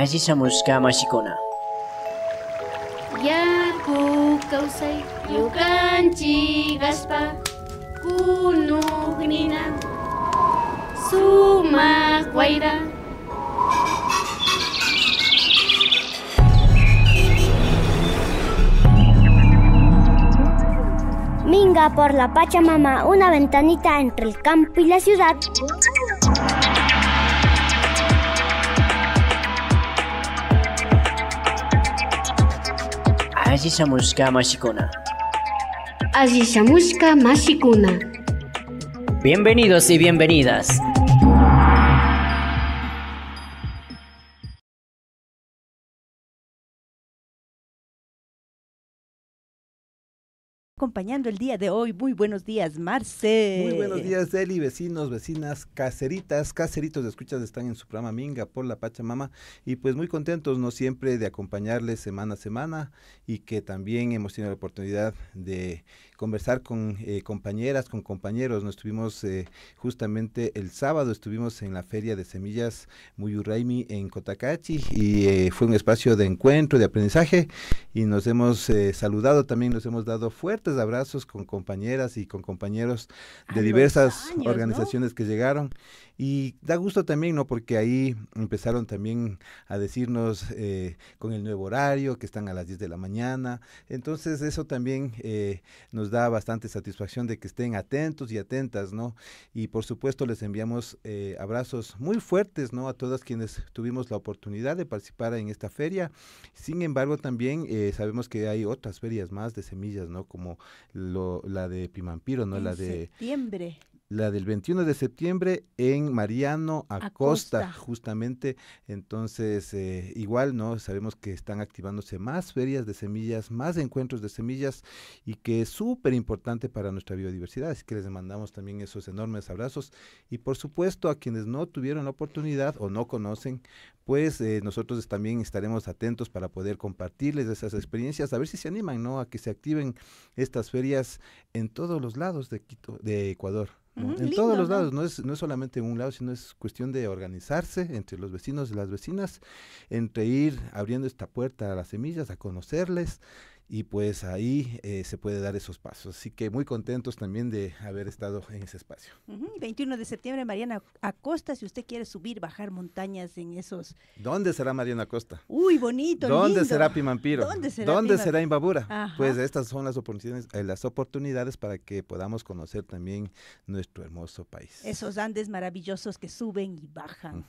عزیز موسکا ماشیکونا yaku kawsay yo kaspa kunuq nina suma wayra Minga por la Pachamama, una ventanita entre el campo y la ciudad. Ayishamushka Mashikuna. Ayishamushka Mashikuna. Bienvenidos y bienvenidas acompañando el día de hoy. Muy buenos días, Marce. Muy buenos días, Eli, vecinos, vecinas, caseritas, caseritos de escuchas están en su programa Minga por la Pachamama y pues muy contentos, no siempre, de acompañarles semana a semana y que también hemos tenido la oportunidad de conversar con eh, compañeras, con compañeros. Nos estuvimos eh, justamente el sábado, estuvimos en la feria de semillas Muyuraimi en Cotacachi y eh, fue un espacio de encuentro, de aprendizaje y nos hemos saludado, también nos hemos dado fuertes abrazos con compañeras y con compañeros de diversas organizaciones que llegaron y da gusto también, ¿no? Porque ahí empezaron también a decirnos eh, con el nuevo horario, que están a las 10 de la mañana. Entonces eso también eh, nos da bastante satisfacción de que estén atentos y atentas, ¿no? Y por supuesto les enviamos eh, abrazos muy fuertes, ¿no? A todas quienes tuvimos la oportunidad de participar en esta feria. Sin embargo, también sabemos que hay otras ferias más de semillas, ¿no? Como la de Pimampiro, ¿no? la de... Septiembre la del 21 de septiembre en Mariano Acosta, justamente. Entonces, eh, igual, ¿no? Sabemos que están activándose más ferias de semillas, más encuentros de semillas y que es súper importante para nuestra biodiversidad. Así que les mandamos también esos enormes abrazos. Y por supuesto, a quienes no tuvieron la oportunidad o no conocen, pues eh, nosotros también estaremos atentos para poder compartirles esas experiencias, a ver si se animan, ¿no? A que se activen estas ferias en todos los lados de Quito, de Ecuador en todos los lados, no es, no es solamente en un lado, sino es cuestión de organizarse entre los vecinos y las vecinas, entre ir abriendo esta puerta a las semillas, a conocerles, y pues ahí eh, se puede dar esos pasos. Así que muy contentos también de haber estado en ese espacio. 21 de septiembre, Mariana Acosta, si usted quiere subir, bajar montañas en esos... ¿Dónde será Mariana Acosta? Uy, bonito. ¿Dónde será Pimampiro? ¿Dónde será, ¿Dónde será Imbabura? Pues estas son las oportunidades, eh, las oportunidades para que podamos conocer también nuestro hermoso país. Esos Andes maravillosos que suben y bajan.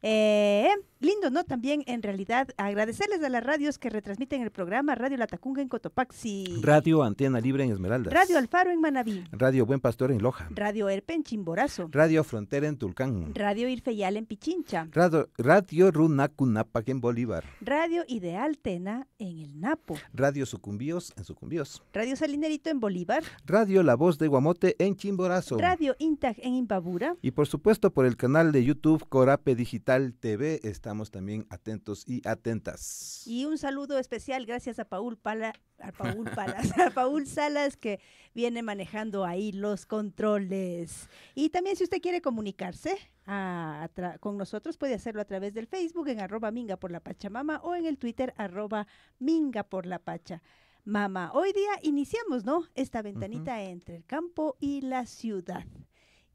Eh, lindo, ¿no? También en realidad agradecerles a las radios que retransmiten el programa Radio La en Cotopaxi. Radio Antena Libre en Esmeraldas. Radio Alfaro en Manabí. Radio Buen Pastor en Loja. Radio Herpe en Chimborazo. Radio Frontera en Tulcán. Radio Irfeyal en Pichincha. Radio, Radio Runacunapac en Bolívar. Radio Ideal Tena en El Napo. Radio Sucumbíos en Sucumbíos. Radio Salinerito en Bolívar. Radio La Voz de Guamote en Chimborazo. Radio Intag en Imbabura. Y por supuesto por el canal de YouTube Corape Digital TV estamos también atentos y atentas. Y un saludo especial gracias a Paul Pala a Paul Salas que viene manejando ahí los controles. Y también si usted quiere comunicarse con nosotros puede hacerlo a través del Facebook en arroba minga por la Pachamama o en el Twitter arroba minga por la Pacha. Mama, hoy día iniciamos, ¿no? Esta ventanita entre el campo y la ciudad.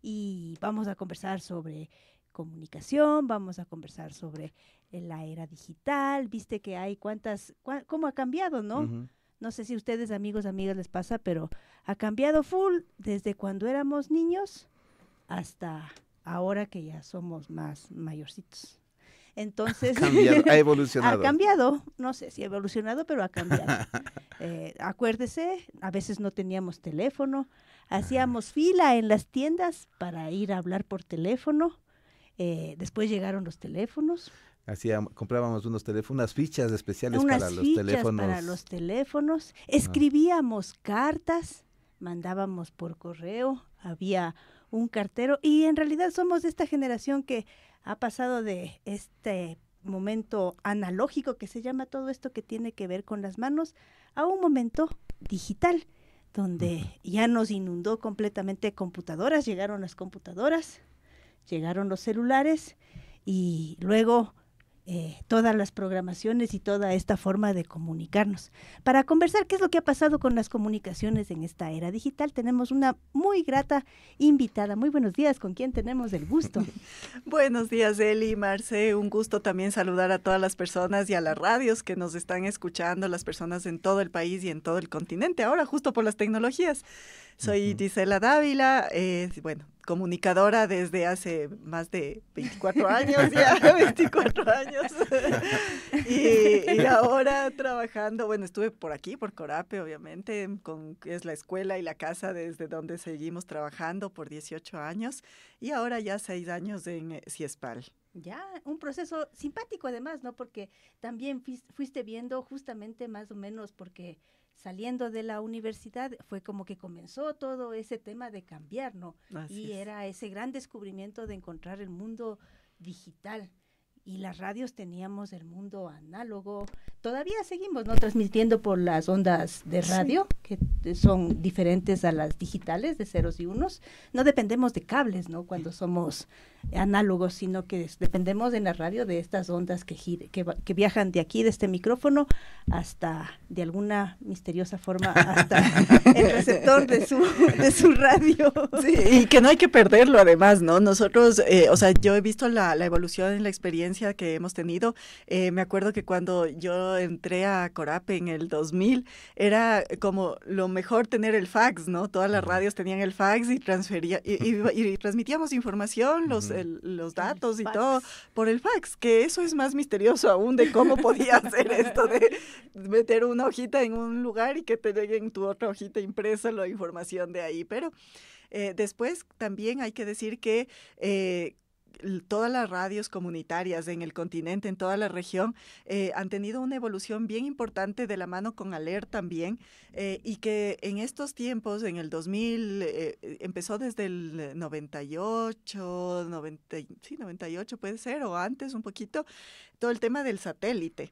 Y vamos a conversar sobre comunicación, vamos a conversar sobre en la era digital, viste que hay cuántas, cómo ha cambiado, ¿no? No sé si ustedes, amigos, amigas, les pasa, pero ha cambiado full desde cuando éramos niños hasta ahora que ya somos más mayorcitos. Entonces, ha evolucionado. ha cambiado, no sé si ha evolucionado, pero ha cambiado. Eh, acuérdese, a veces no teníamos teléfono, hacíamos fila en las tiendas para ir a hablar por teléfono, eh, después llegaron los teléfonos comprábamos unos teléfonos, unas fichas especiales para los teléfonos. Para los teléfonos. Escribíamos cartas, mandábamos por correo, había un cartero y en realidad somos de esta generación que ha pasado de este momento analógico que se llama todo esto que tiene que ver con las manos a un momento digital donde ya nos inundó completamente computadoras, llegaron las computadoras, llegaron los celulares y luego eh, todas las programaciones y toda esta forma de comunicarnos. Para conversar qué es lo que ha pasado con las comunicaciones en esta era digital, tenemos una muy grata invitada. Muy buenos días, ¿con quién tenemos el gusto? buenos días, Eli, Marce. Un gusto también saludar a todas las personas y a las radios que nos están escuchando, las personas en todo el país y en todo el continente, ahora justo por las tecnologías. Soy Gisela Dávila, eh, bueno, comunicadora desde hace más de 24 años, ya 24 años. y, y, ahora trabajando, bueno, estuve por aquí, por Corape, obviamente, con, es la escuela y la casa desde donde seguimos trabajando por 18 años y ahora ya 6 años en eh, Ciespal. Ya, un proceso simpático además, ¿no? Porque también fuiste viendo justamente más o menos porque saliendo de la universidad fue como que comenzó todo ese tema de cambiar, ¿no? y era ese gran descubrimiento de encontrar el mundo digital. Y las radios teníamos el mundo análogo. Todavía seguimos, ¿no? Transmitiendo por las ondas de radio, que son diferentes a las digitales de ceros y unos. No dependemos de cables, ¿no? Cuando somos análogos, sino que dependemos de la radio de estas ondas que, que, viajan de aquí, de este micrófono, hasta, de alguna misteriosa forma, hasta el receptor de su, de su radio. y que no hay que perderlo además, ¿no? Nosotros, eh, o sea, yo he visto la, la, evolución en la experiencia que hemos tenido. Eh, me acuerdo que cuando yo entré a Corape en el 2000, era como lo mejor tener el fax, ¿no? Todas las radios tenían el fax y transfería y transmitíamos información, los los datos y todo por el fax, que eso es más misterioso aún de cómo podía hacer esto de meter una hojita en un lugar y que te llegue en tu otra hojita impresa la información de ahí. Pero eh, después también hay que decir que eh, todas las radios comunitarias en el continente, en toda la región, eh, han tenido una evolución bien importante de la mano con Alert también, eh, y que en estos tiempos, en el 2000, eh, empezó desde el 98, 90, sí, 98 puede ser, o antes un poquito, todo el tema del satélite.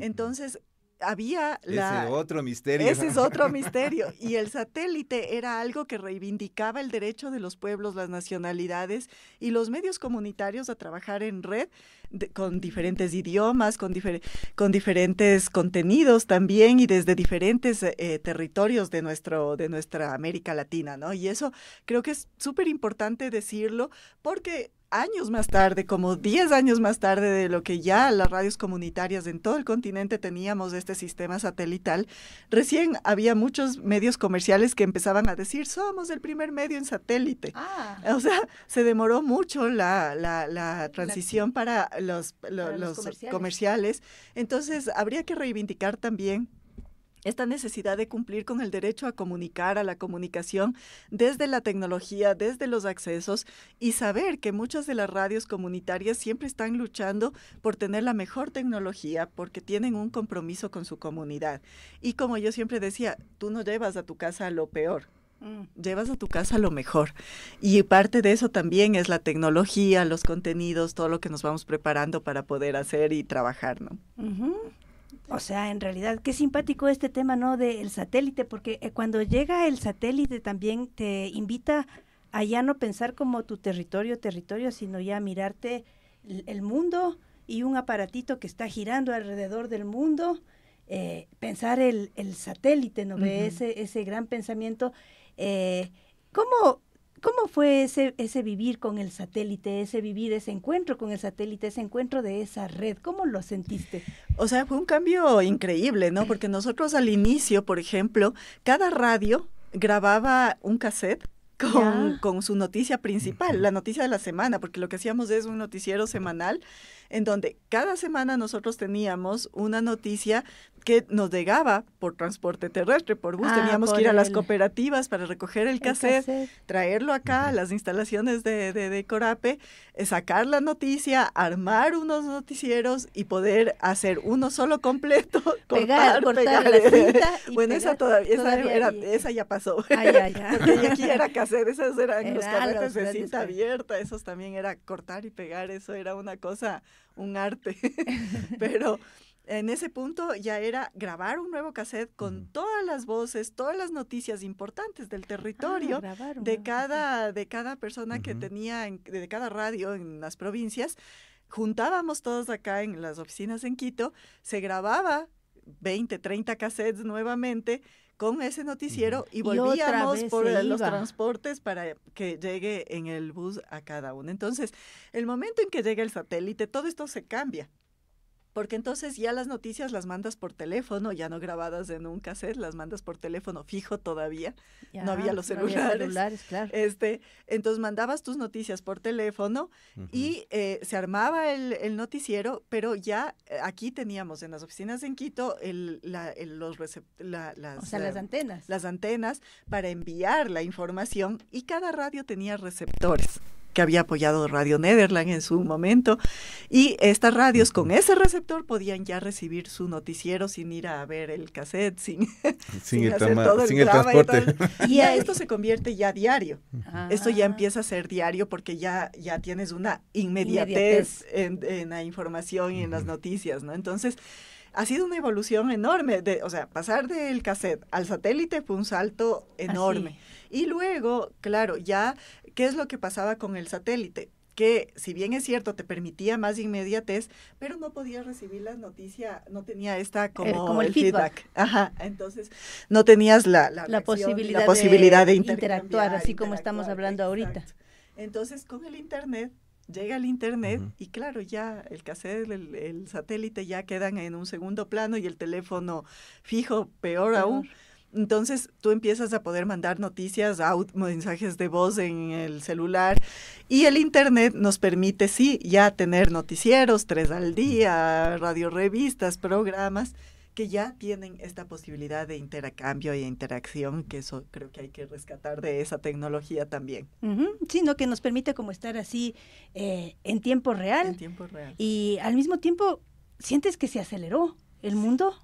Entonces, había la... Ese otro misterio. Ese es otro misterio. Y el satélite era algo que reivindicaba el derecho de los pueblos, las nacionalidades y los medios comunitarios a trabajar en red con diferentes idiomas, con, diferentes contenidos también y desde diferentes eh, territorios de, nuestro, de nuestra América Latina, ¿no? Y eso creo que es súper importante decirlo porque años más tarde, como 10 años más tarde de lo que ya las radios comunitarias en todo el continente teníamos este sistema satelital, recién había muchos medios comerciales que empezaban a decir, somos el primer medio en satélite. Ah. O sea, se demoró mucho la, la, transición para los, los, comerciales. Entonces, habría que reivindicar también esta necesidad de cumplir con el derecho a comunicar, a la comunicación, desde la tecnología, desde los accesos y saber que muchas de las radios comunitarias siempre están luchando por tener la mejor tecnología porque tienen un compromiso con su comunidad. Y como yo siempre decía, tú no llevas a tu casa lo peor, mm. Llevas a tu casa lo mejor. Y parte de eso también es la tecnología, los contenidos, todo lo que nos vamos preparando para poder hacer y trabajar, ¿no? O sea, en realidad, qué simpático este tema, ¿no? Del satélite, porque eh, cuando llega el satélite también te invita a ya no pensar como tu territorio, territorio, sino ya mirarte el, mundo y un aparatito que está girando alrededor del mundo. Eh, pensar el, satélite, ¿no? ese, ese gran pensamiento. Eh, ¿Cómo ¿Cómo fue ese, ese vivir con el satélite, ese vivir, ese encuentro con el satélite, ese encuentro de esa red? ¿Cómo lo sentiste? O sea, fue un cambio increíble, ¿no? Porque nosotros al inicio, por ejemplo, cada radio grababa un cassette con, con, su noticia principal, la noticia de la semana, porque lo que hacíamos es un noticiero semanal en donde cada semana nosotros teníamos una noticia que nos llegaba por transporte terrestre, por bus. Ah, teníamos que ir a las cooperativas para recoger el, cassette, traerlo acá a las instalaciones de, de, Corape, eh, sacar la noticia, armar unos noticieros y poder hacer uno solo completo. Pegar, cortar, La cinta y bueno, esa todavía, esa, era, esa, ya pasó. Ay, ay, ay. Porque aquí era cassette, esas eran los carretes de cinta abierta, esos también era cortar y pegar, eso era una cosa un arte, pero en ese punto ya era grabar un nuevo cassette con todas las voces, todas las noticias importantes del territorio ah, de cada de cada persona que tenía en, de cada radio en las provincias. Juntábamos todos acá en las oficinas en Quito, se grababa 20, 30 cassettes nuevamente con ese noticiero y volvíamos por los transportes para que llegue en el bus a cada uno. Entonces, el momento en que llega el satélite, todo esto se cambia porque entonces ya las noticias las mandas por teléfono, ya no grabadas en un cassette, las mandas por teléfono fijo todavía, no había los celulares. claro. Este, entonces mandabas tus noticias por teléfono y eh, se armaba el, noticiero, pero ya eh, aquí teníamos en las oficinas en Quito los las, eh, antenas. Las antenas para enviar la información y cada radio tenía receptores que había apoyado Radio Nederland en su momento. Y estas radios con ese receptor podían ya recibir su noticiero sin ir a ver el cassette, sin, sin, transporte. Y, esto se convierte ya diario. Esto ya ah. empieza a ser diario porque ya, ya tienes una inmediatez, En, la información y en las noticias, ¿no? Entonces ha sido una evolución enorme, de, o sea, pasar del cassette al satélite fue un salto enorme. Y luego, claro, ya ¿qué es lo que pasaba con el satélite? que si bien es cierto te permitía más inmediatez, pero no podías recibir la noticia, no tenía esta eh, como, el, feedback. Ajá, entonces no tenías la, la, posibilidad, de, interactuar, así como estamos hablando ahorita. Entonces con el Internet llega el internet y claro, ya el cassette, el, satélite ya quedan en un segundo plano y el teléfono fijo, peor, peor. aún. Entonces tú empiezas a poder mandar noticias, mensajes de voz en el celular y el Internet nos permite, sí, ya tener noticieros, tres al día, revistas, programas que ya tienen esta posibilidad de intercambio e interacción, que eso creo que hay que rescatar de esa tecnología también. Sí, que nos permite como estar así eh, en tiempo real. En tiempo real. Y al mismo tiempo sientes que se aceleró el mundo.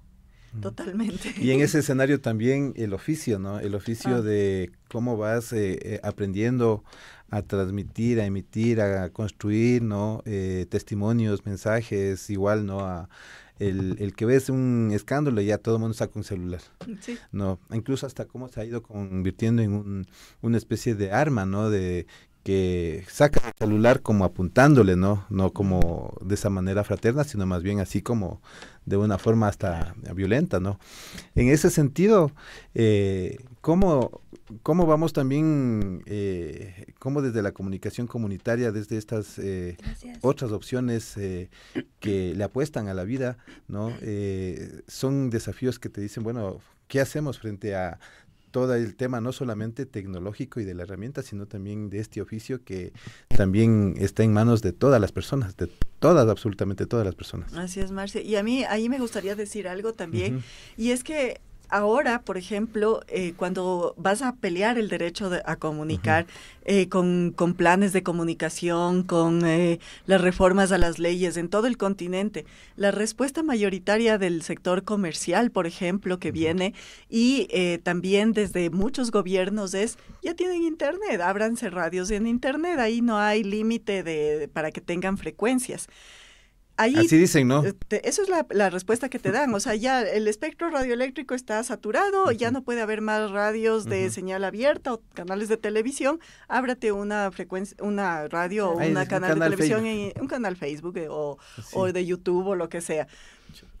Totalmente. Y en ese escenario también el oficio, ¿no? El oficio ah. de cómo vas eh, eh, aprendiendo a transmitir, a emitir, a construir, ¿no? Eh, testimonios, mensajes, igual, ¿no? A, el, que ves un escándalo y ya todo el mundo saca con celular. No, incluso hasta cómo se ha ido convirtiendo en un, una especie de arma, ¿no? De que saca el celular como apuntándole, ¿no? No como de esa manera fraterna, sino más bien así como de una forma hasta violenta, ¿no? En ese sentido, eh, ¿cómo, vamos también, eh, cómo desde la comunicación comunitaria, desde estas eh, otras opciones que le apuestan a la vida, ¿no? son desafíos que te dicen, bueno, ¿qué hacemos frente a todo el tema no solamente tecnológico y de la herramienta, sino también de este oficio que también está en manos de todas las personas, de todas, absolutamente todas las personas. Así es, Marcia. Y a mí ahí me gustaría decir algo también, y es que Ahora, por ejemplo, eh, cuando vas a pelear el derecho a comunicar eh, con, planes de comunicación, con eh, las reformas a las leyes en todo el continente, la respuesta mayoritaria del sector comercial, por ejemplo, que viene y también desde muchos gobiernos es, ya tienen internet, ábranse radios en internet, ahí no hay límite de, para que tengan frecuencias. Ahí, dicen, ¿no? Este, eso es la, respuesta que te dan. O sea, ya el espectro radioeléctrico está saturado, ya no puede haber más radios de señal abierta o canales de televisión. Ábrate una frecuencia, una radio o una canal, un canal, de televisión, un canal Facebook eh, o, pues o, de YouTube o lo que sea.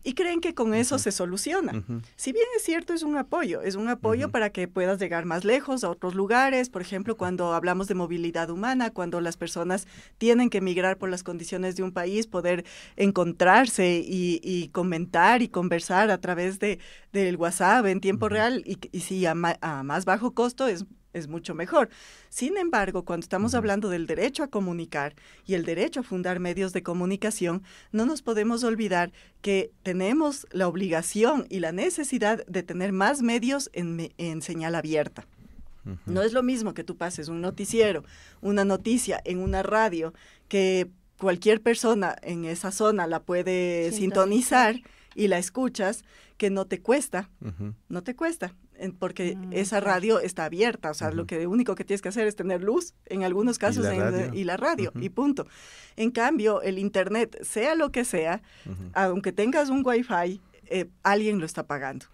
Y creen que con eso se soluciona. Si bien es cierto, es un apoyo, es un apoyo para que puedas llegar más lejos a otros lugares, por ejemplo, cuando hablamos de movilidad humana, cuando las personas tienen que emigrar por las condiciones de un país, poder encontrarse y, comentar y conversar a través de, del WhatsApp en tiempo real y, si a más bajo costo es es mucho mejor. Sin embargo, cuando estamos hablando del derecho a comunicar y el derecho a fundar medios de comunicación, no nos podemos olvidar que tenemos la obligación y la necesidad de tener más medios en, señal abierta. No es lo mismo que tú pases un noticiero, una noticia en una radio, que cualquier persona en esa zona la puede sintonizar, y la escuchas, que no te cuesta, no te cuesta porque ah, esa radio está abierta, o sea, lo único que tienes que hacer es tener luz, en algunos casos, y la radio, y, punto. En cambio, el Internet, sea lo que sea, aunque tengas un wifi, eh, alguien lo está pagando.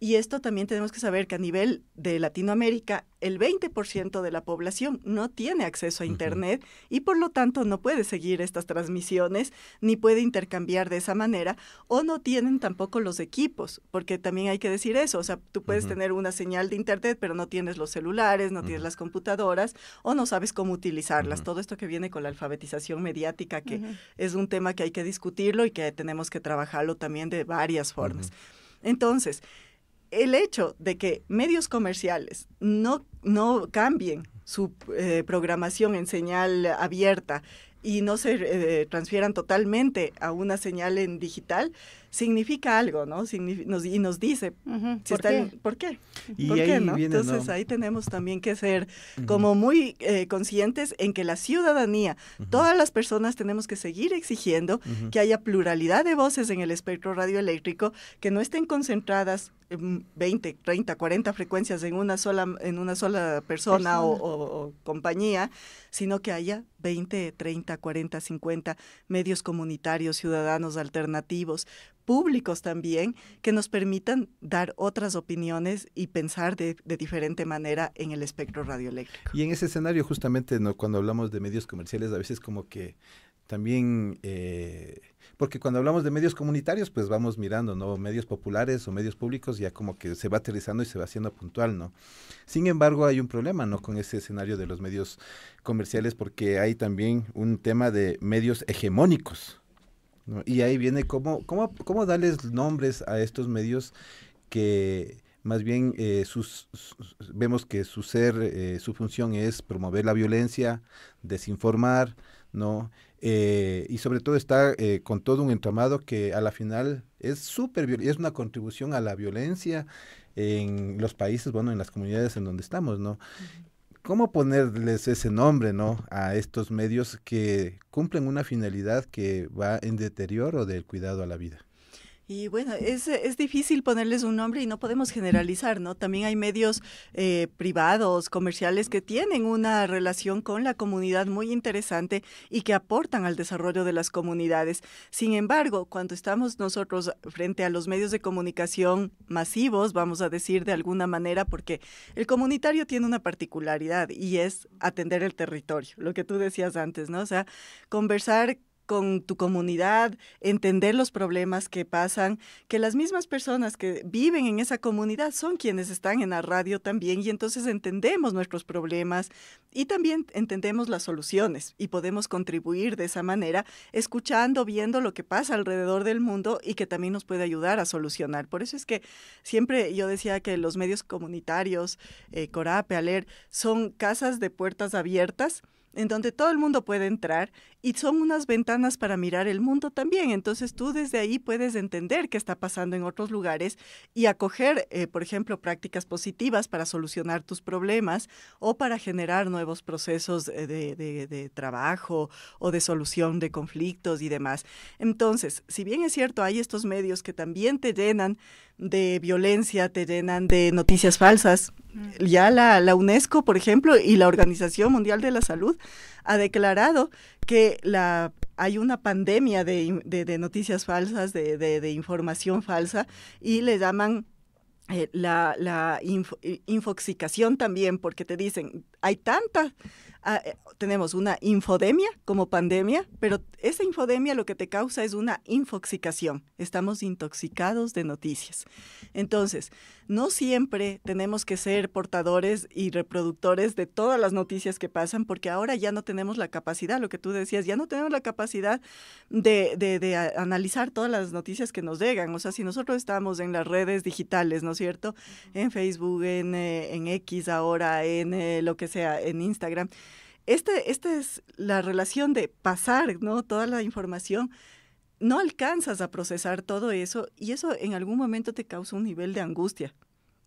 Y esto también tenemos que saber que a nivel de Latinoamérica, el 20% de la población no tiene acceso a Internet y por lo tanto no puede seguir estas transmisiones ni puede intercambiar de esa manera o no tienen tampoco los equipos, porque también hay que decir eso, o sea, tú puedes tener una señal de Internet pero no tienes los celulares, no tienes las computadoras o no sabes cómo utilizarlas, todo esto que viene con la alfabetización mediática, que es un tema que hay que discutirlo y que tenemos que trabajarlo también de varias formas. Entonces, el hecho de que medios comerciales no, no cambien su eh, programación en señal abierta y no se eh, transfieran totalmente a una señal en digital, significa algo, ¿no? y nos dice ¿Por, qué? ¿por qué? no? Entonces ahí tenemos también que ser como muy eh, conscientes en que la ciudadanía, todas las personas tenemos que seguir exigiendo que haya pluralidad de voces en el espectro radioeléctrico, que no estén concentradas 20, 30, 40 frecuencias en una sola, en una sola persona, O, compañía, sino que haya 20, 30, 40, 50 medios comunitarios, ciudadanos alternativos, públicos también, que nos permitan dar otras opiniones y pensar de, diferente manera en el espectro radioeléctrico. Y en ese escenario, justamente ¿no? cuando hablamos de medios comerciales, a veces como que también... Eh, porque cuando hablamos de medios comunitarios, pues vamos mirando, ¿no? Medios populares o medios públicos ya como que se va aterrizando y se va haciendo puntual, ¿no? Sin embargo, hay un problema, ¿no? Con ese escenario de los medios comerciales, porque hay también un tema de medios hegemónicos, ¿no? Y ahí viene cómo, cómo, cómo darles nombres a estos medios que más bien eh, vemos que su ser, eh, su función es promover la violencia, desinformar, ¿no? Eh, y sobre todo está eh, con todo un entramado que a la final es es una contribución a la violencia en los países, bueno, en las comunidades en donde estamos, ¿no? ¿Cómo ponerles ese nombre, ¿no? A estos medios que cumplen una finalidad que va en deterioro del cuidado a la vida. Y bueno, es, difícil ponerles un nombre y no podemos generalizar, ¿no? También hay medios eh, privados, comerciales, que tienen una relación con la comunidad muy interesante y que aportan al desarrollo de las comunidades. Sin embargo, cuando estamos nosotros frente a los medios de comunicación masivos, vamos a decir de alguna manera, porque el comunitario tiene una particularidad y es atender el territorio, lo que tú decías antes, ¿no? O sea, conversar con tu comunidad, entender los problemas que pasan, que las mismas personas que viven en esa comunidad son quienes están en la radio también y entonces entendemos nuestros problemas y también entendemos las soluciones y podemos contribuir de esa manera, escuchando, viendo lo que pasa alrededor del mundo y que también nos puede ayudar a solucionar. Por eso es que siempre yo decía que los medios comunitarios, eh, Corape, Aler, son casas de puertas abiertas en donde todo el mundo puede entrar y son unas ventanas para mirar el mundo también. Entonces tú desde ahí puedes entender qué está pasando en otros lugares y acoger, eh, por ejemplo, prácticas positivas para solucionar tus problemas o para generar nuevos procesos eh, de trabajo o de solución de conflictos y demás. Entonces, si bien es cierto, hay estos medios que también te llenan de violencia, te llenan de noticias falsas. Mm. Ya la, la, UNESCO, por ejemplo, y la Organización Mundial de la Salud ha declarado que la, hay una pandemia de, noticias falsas, de, información falsa, y le llaman eh, la, la infoxicación también, porque te dicen, hay tanta, ah, eh, tenemos una infodemia como pandemia, pero esa infodemia lo que te causa es una infoxicación. Estamos intoxicados de noticias. Entonces, no siempre tenemos que ser portadores y reproductores de todas las noticias que pasan, porque ahora ya no tenemos la capacidad, lo que tú decías, ya no tenemos la capacidad de, analizar todas las noticias que nos llegan. O sea, si nosotros estamos en las redes digitales, ¿no es cierto? En Facebook, en, eh, X ahora, en eh, lo que sea en Instagram. Esta este es la relación de pasar ¿no? toda la información. No alcanzas a procesar todo eso y eso en algún momento te causa un nivel de angustia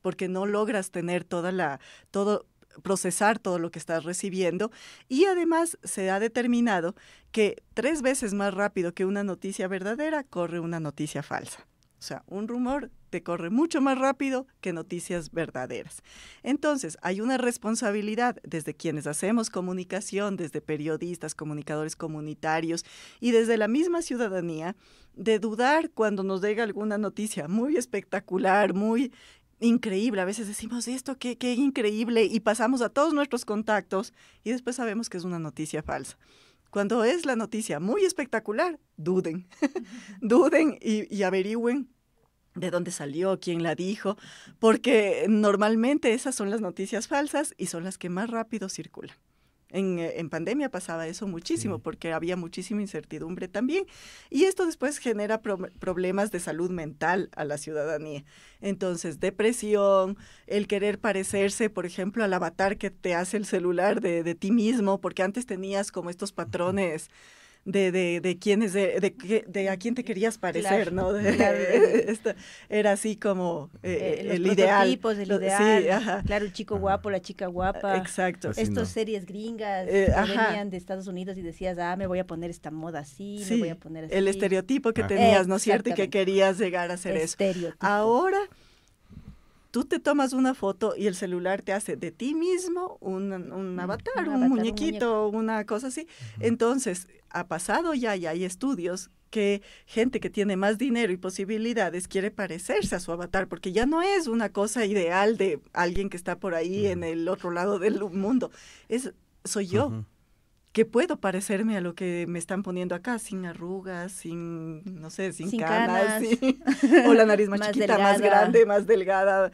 porque no logras tener toda la, todo, procesar todo lo que estás recibiendo y además se ha determinado que tres veces más rápido que una noticia verdadera corre una noticia falsa. O sea, un rumor te corre mucho más rápido que noticias verdaderas. Entonces, hay una responsabilidad desde quienes hacemos comunicación, desde periodistas, comunicadores comunitarios y desde la misma ciudadanía, de dudar cuando nos llega alguna noticia muy espectacular, muy increíble. A veces decimos esto, qué, qué increíble, y pasamos a todos nuestros contactos y después sabemos que es una noticia falsa. Cuando es la noticia muy espectacular, duden, duden y, averigüen de dónde salió, quién la dijo, porque normalmente esas son las noticias falsas y son las que más rápido circulan. Eh, en, pandemia pasaba eso muchísimo porque había muchísima incertidumbre también. Y esto después genera problemas de salud mental a la ciudadanía. Entonces, depresión, el querer parecerse, por ejemplo, al avatar que te hace el celular de, ti mismo, porque antes tenías como estos patrones de, de, de quién de, a quién te querías parecer, ¿no? era así como eh, eh, eh, el ideal. ideal. Claro, el chico guapo, la chica guapa. Exacto. Estas series gringas que venían de Estados Unidos y decías, ah, me voy a poner esta moda así, me voy a poner así. El estereotipo que ah. tenías, ¿no es cierto? Y que querías llegar a ser eso. Ahora tú te tomas una foto y el celular te hace de ti mismo un, avatar, un, muñequito, una cosa así. Entonces, ha pasado ya y hay estudios que gente que tiene más dinero y posibilidades quiere parecerse a su avatar, porque ya no es una cosa ideal de alguien que está por ahí en el otro lado del mundo, es soy yo que puedo parecerme a lo que me están poniendo acá, sin arrugas, sin, no sé, sin, canas, o la nariz más, chiquita, más grande, más delgada.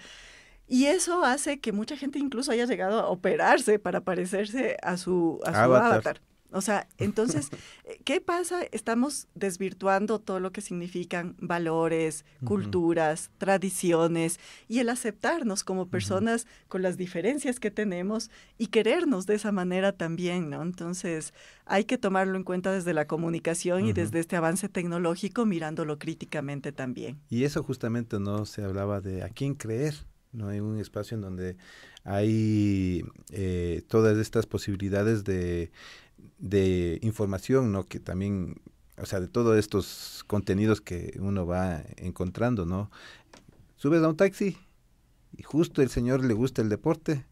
Y eso hace que mucha gente incluso haya llegado a operarse para parecerse a su, a su avatar. O sea, entonces, ¿qué pasa? Estamos desvirtuando todo lo que significan valores, culturas, tradiciones y el aceptarnos como personas con las diferencias que tenemos y querernos de esa manera también, ¿no? Entonces, hay que tomarlo en cuenta desde la comunicación y desde este avance tecnológico, mirándolo críticamente también. Y eso justamente no se hablaba de a quién creer, ¿no? Hay un espacio en donde hay eh, todas estas posibilidades de de información, ¿no? Que también, o sea, de todos estos contenidos que uno va encontrando, ¿no? Subes a un taxi y justo el señor le gusta el deporte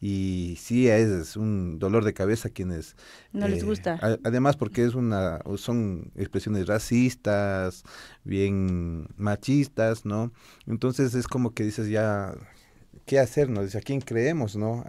y sí es un dolor de cabeza quienes no les eh, gusta además porque es una son expresiones racistas bien machistas no entonces es como que dices ya qué hacer a quién creemos no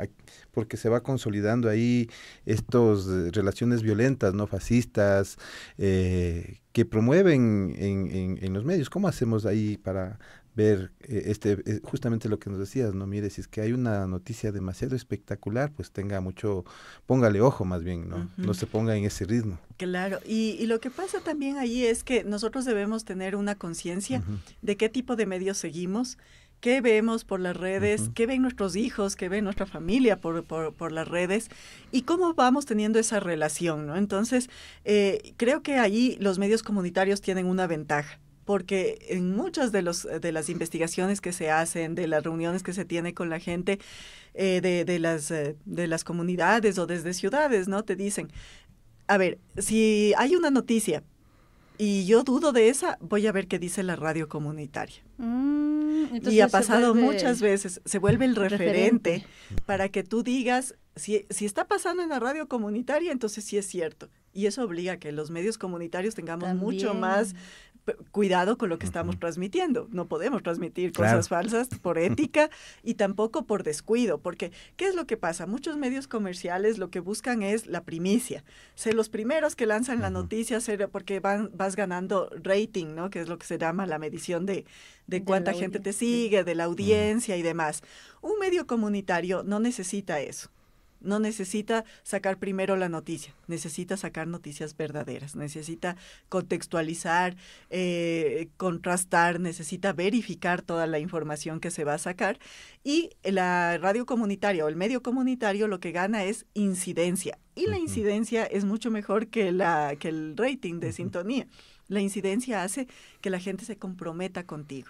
porque se va consolidando ahí estas eh, relaciones violentas, no fascistas, eh, que promueven en, los medios. ¿Cómo hacemos ahí para ver eh, este justamente lo que nos decías, no mire, si es que hay una noticia demasiado espectacular, pues tenga mucho, póngale ojo más bien, ¿no? No se ponga en ese ritmo. Claro, y, lo que pasa también ahí es que nosotros debemos tener una conciencia de qué tipo de medios seguimos, qué vemos por las redes, qué ven nuestros hijos, qué ven nuestra familia por, las redes y cómo vamos teniendo esa relación, ¿no? Entonces, eh, creo que ahí los medios comunitarios tienen una ventaja porque en muchas de, los, de las investigaciones que se hacen, de las reuniones que se tiene con la gente eh, de, las, eh, de las comunidades o desde ciudades, ¿no? Te dicen, a ver, si hay una noticia y yo dudo de esa, voy a ver qué dice la radio comunitaria. Mm, y ha pasado muchas veces, se vuelve el referente, para que tú digas, si, si está pasando en la radio comunitaria, entonces sí es cierto. Y eso obliga a que los medios comunitarios tengamos mucho más cuidado con lo que estamos transmitiendo. No podemos transmitir cosas falsas por ética y tampoco por descuido, porque ¿qué es lo que pasa? Muchos medios comerciales lo que buscan es la primicia, ser los primeros que lanzan la noticia, será porque van, vas ganando rating, ¿no? Que es lo que se llama la medición de, cuánta gente te sigue, de la audiencia y demás. Un medio comunitario no necesita eso no necesita sacar primero la noticia, necesita sacar noticias verdaderas, necesita contextualizar, eh, contrastar, necesita verificar toda la información que se va a sacar. Y la radio comunitaria o el medio comunitario lo que gana es incidencia. Y la incidencia es mucho mejor que, la, que el rating de sintonía. La incidencia hace que la gente se comprometa contigo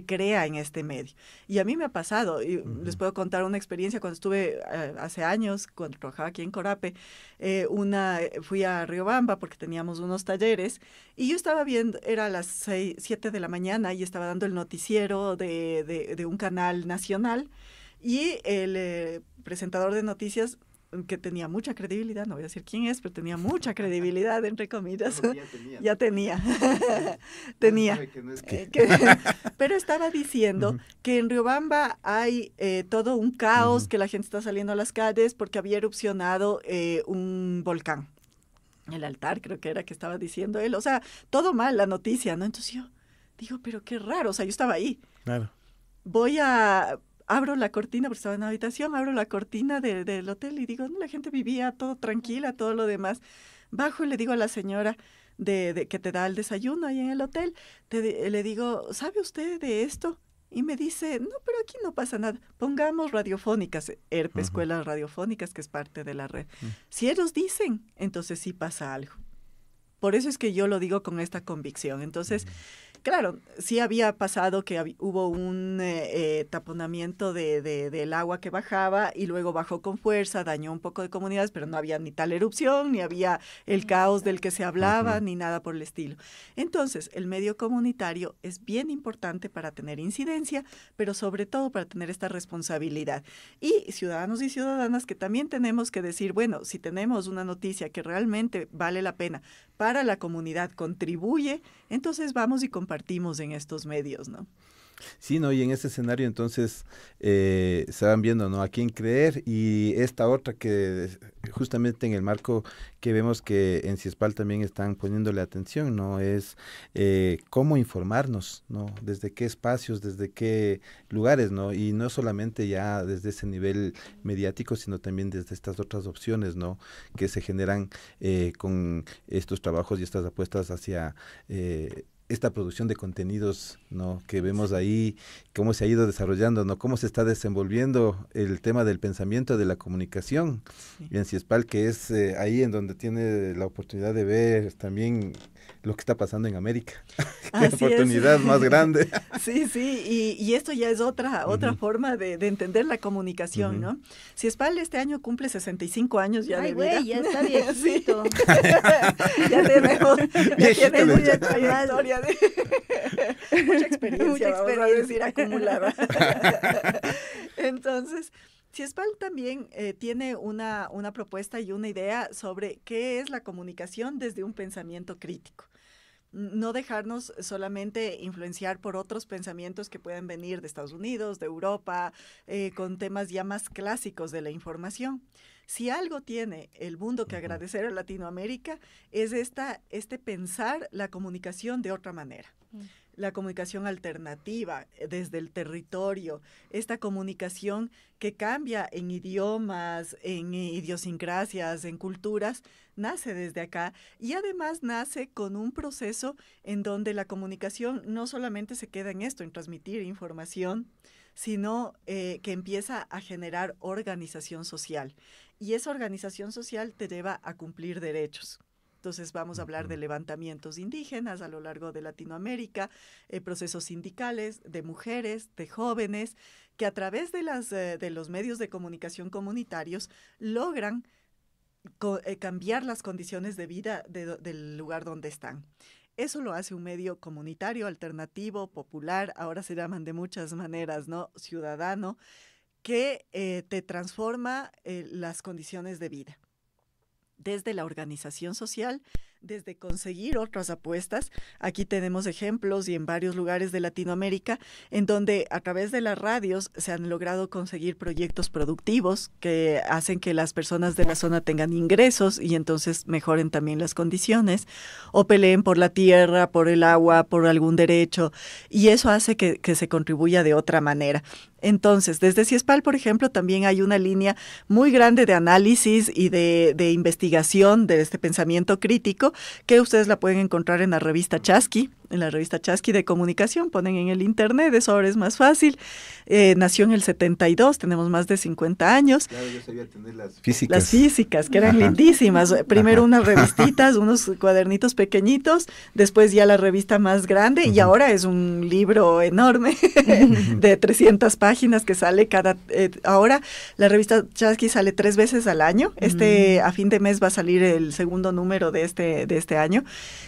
que crea en este medio. Y a mí me ha pasado, y les puedo contar una experiencia cuando estuve eh, hace años, cuando trabajaba aquí en Corape, eh, una, eh, fui a Riobamba porque teníamos unos talleres y yo estaba viendo, era las 6, 7 de la mañana y estaba dando el noticiero de, de, un canal nacional y el presentador de noticias que tenía mucha credibilidad, no voy a decir quién es, pero tenía mucha credibilidad, entre comillas. ya tenía. tenía. pero estaba diciendo que en Riobamba hay eh, todo un caos, que la gente está saliendo a las calles porque había erupcionado eh, un volcán. El altar, creo que era que estaba diciendo él. O sea, todo mal la noticia, ¿no? Entonces yo digo, pero qué raro, o sea, yo estaba ahí. Claro. Voy a abro la cortina, porque estaba en la habitación, abro la cortina del hotel y digo, la gente vivía todo tranquila, todo lo demás. Bajo y le digo a la señora de, que te da el desayuno ahí en el hotel, le digo, ¿sabe usted de esto? Y me dice, no, pero aquí no pasa nada. Pongamos radiofónicas, ERP, escuelas radiofónicas, que es parte de la red. Mm. Si ellos dicen, entonces sí pasa algo. Por eso es que yo lo digo con esta convicción. Entonces, mm. Claro, sí había pasado que hubo un eh, eh, taponamiento de, del agua que bajaba y luego bajó con fuerza, dañó un poco de comunidades, pero no había ni tal erupción, ni había el caos del que se hablaba, ni nada por el estilo. Entonces, el medio comunitario es bien importante para tener incidencia, pero sobre todo para tener esta responsabilidad. Y ciudadanos y ciudadanas que también tenemos que decir, bueno, si tenemos una noticia que realmente vale la pena para la comunidad, contribuye, entonces vamos y compartimos compartimos en estos medios, ¿no? Sí, ¿no? Y en ese escenario entonces eh, se van viendo, ¿no? A quién creer y esta otra que justamente en el marco que vemos que en Ciespal también están poniéndole atención, ¿no? Es eh, cómo informarnos, ¿no? Desde qué espacios, desde qué lugares, ¿no? Y no solamente ya desde ese nivel mediático, sino también desde estas otras opciones, ¿no? Que se generan eh, con estos trabajos y estas apuestas hacia esta producción de contenidos ¿no? que vemos ahí, cómo se ha ido desarrollando, ¿no? cómo se está desenvolviendo el tema del pensamiento, de la comunicación Bien, en Ciespal, que es eh, ahí en donde tiene la oportunidad de ver también lo que está pasando en América. Qué oportunidad más grande. sí, sí, y, esto ya es otra, otra forma de, entender la comunicación, Si ¿no? Ciespal este año cumple 65 años ya Ay, güey, ya está viejito. ya mucha experiencia, acumulada. Entonces, Ciespal también eh, tiene una, propuesta y una idea sobre qué es la comunicación desde un pensamiento crítico no dejarnos solamente influenciar por otros pensamientos que pueden venir de Estados Unidos, de Europa, eh, con temas ya más clásicos de la información. Si algo tiene el mundo que agradecer a Latinoamérica es esta, este pensar la comunicación de otra manera. Mm. La comunicación alternativa eh, desde el territorio, esta comunicación que cambia en idiomas, en idiosincrasias, en culturas, nace desde acá y además nace con un proceso en donde la comunicación no solamente se queda en esto, en transmitir información, sino eh, que empieza a generar organización social. Y esa organización social te lleva a cumplir derechos. Entonces vamos a hablar de levantamientos indígenas a lo largo de Latinoamérica, eh, procesos sindicales de mujeres, de jóvenes, que a través de, eh, de los medios de comunicación comunitarios logran cambiar las condiciones de vida del lugar donde están. Eso lo hace un medio comunitario, alternativo, popular, ahora se llaman de muchas maneras, ¿no? Ciudadano, que eh, te transforma eh, las condiciones de vida. Desde la organización social, desde conseguir otras apuestas. Aquí tenemos ejemplos y en varios lugares de Latinoamérica en donde a través de las radios se han logrado conseguir proyectos productivos que hacen que las personas de la zona tengan ingresos y entonces mejoren también las condiciones o peleen por la tierra, por el agua, por algún derecho y eso hace que, se contribuya de otra manera. Entonces, desde CIESPAL, por ejemplo, también hay una línea muy grande de análisis y de, investigación de este pensamiento crítico que ustedes la pueden encontrar en la revista Chasqui en la revista Chasqui de comunicación, ponen en el internet, eso ahora es más fácil. Eh, nació en el 72, tenemos más de 50 años. Claro, yo sabía tener las físicas. Las físicas, que eran lindísimas. Primero unas revistitas, unos cuadernitos pequeñitos, después ya la revista más grande y ahora es un libro enorme de 300 páginas que sale cada... Eh, ahora la revista Chasqui sale tres veces al año. Este, mm. a fin de mes va a salir el segundo número de este, de este año.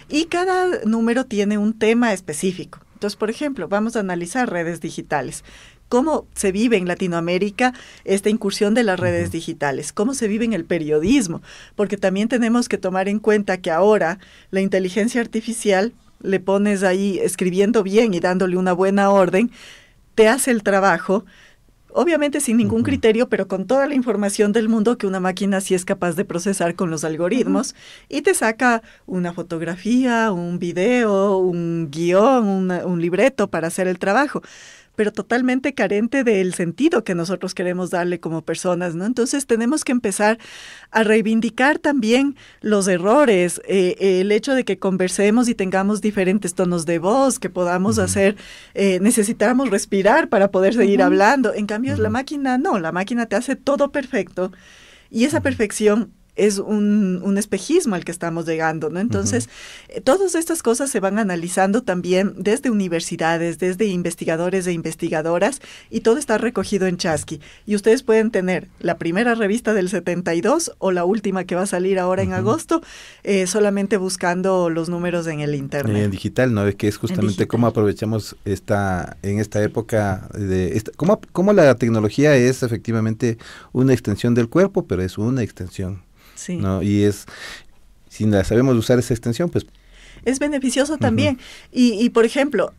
Y cada número tiene un tema específico. Entonces, por ejemplo, vamos a analizar redes digitales. ¿Cómo se vive en Latinoamérica esta incursión de las redes digitales? ¿Cómo se vive en el periodismo? Porque también tenemos que tomar en cuenta que ahora la inteligencia artificial le pones ahí escribiendo bien y dándole una buena orden, te hace el trabajo, obviamente sin ningún criterio, pero con toda la información del mundo que una máquina sí es capaz de procesar con los algoritmos, y te saca una fotografía, un video, un guión, un libreto para hacer el trabajo pero totalmente carente del sentido que nosotros queremos darle como personas, ¿no? Entonces tenemos que empezar a reivindicar también los errores, eh, el hecho de que conversemos y tengamos diferentes tonos de voz, que podamos hacer, eh, necesitamos respirar para poder seguir hablando. En cambio, la máquina no, la máquina te hace todo perfecto y esa perfección es un, espejismo al que estamos llegando, ¿no? Entonces, todas estas cosas se van analizando también desde universidades, desde investigadores e investigadoras, y todo está recogido en Chasqui. Y ustedes pueden tener la primera revista del 72 o la última que va a salir ahora en agosto, eh, solamente buscando los números en el Internet. en digital, ¿no? Es que es justamente cómo aprovechamos esta, en esta época, de cómo la tecnología es efectivamente una extensión del cuerpo, pero es una extensión Sí. ¿no? Y es, si la sabemos usar esa extensión, pues es beneficioso también. y, por ejemplo,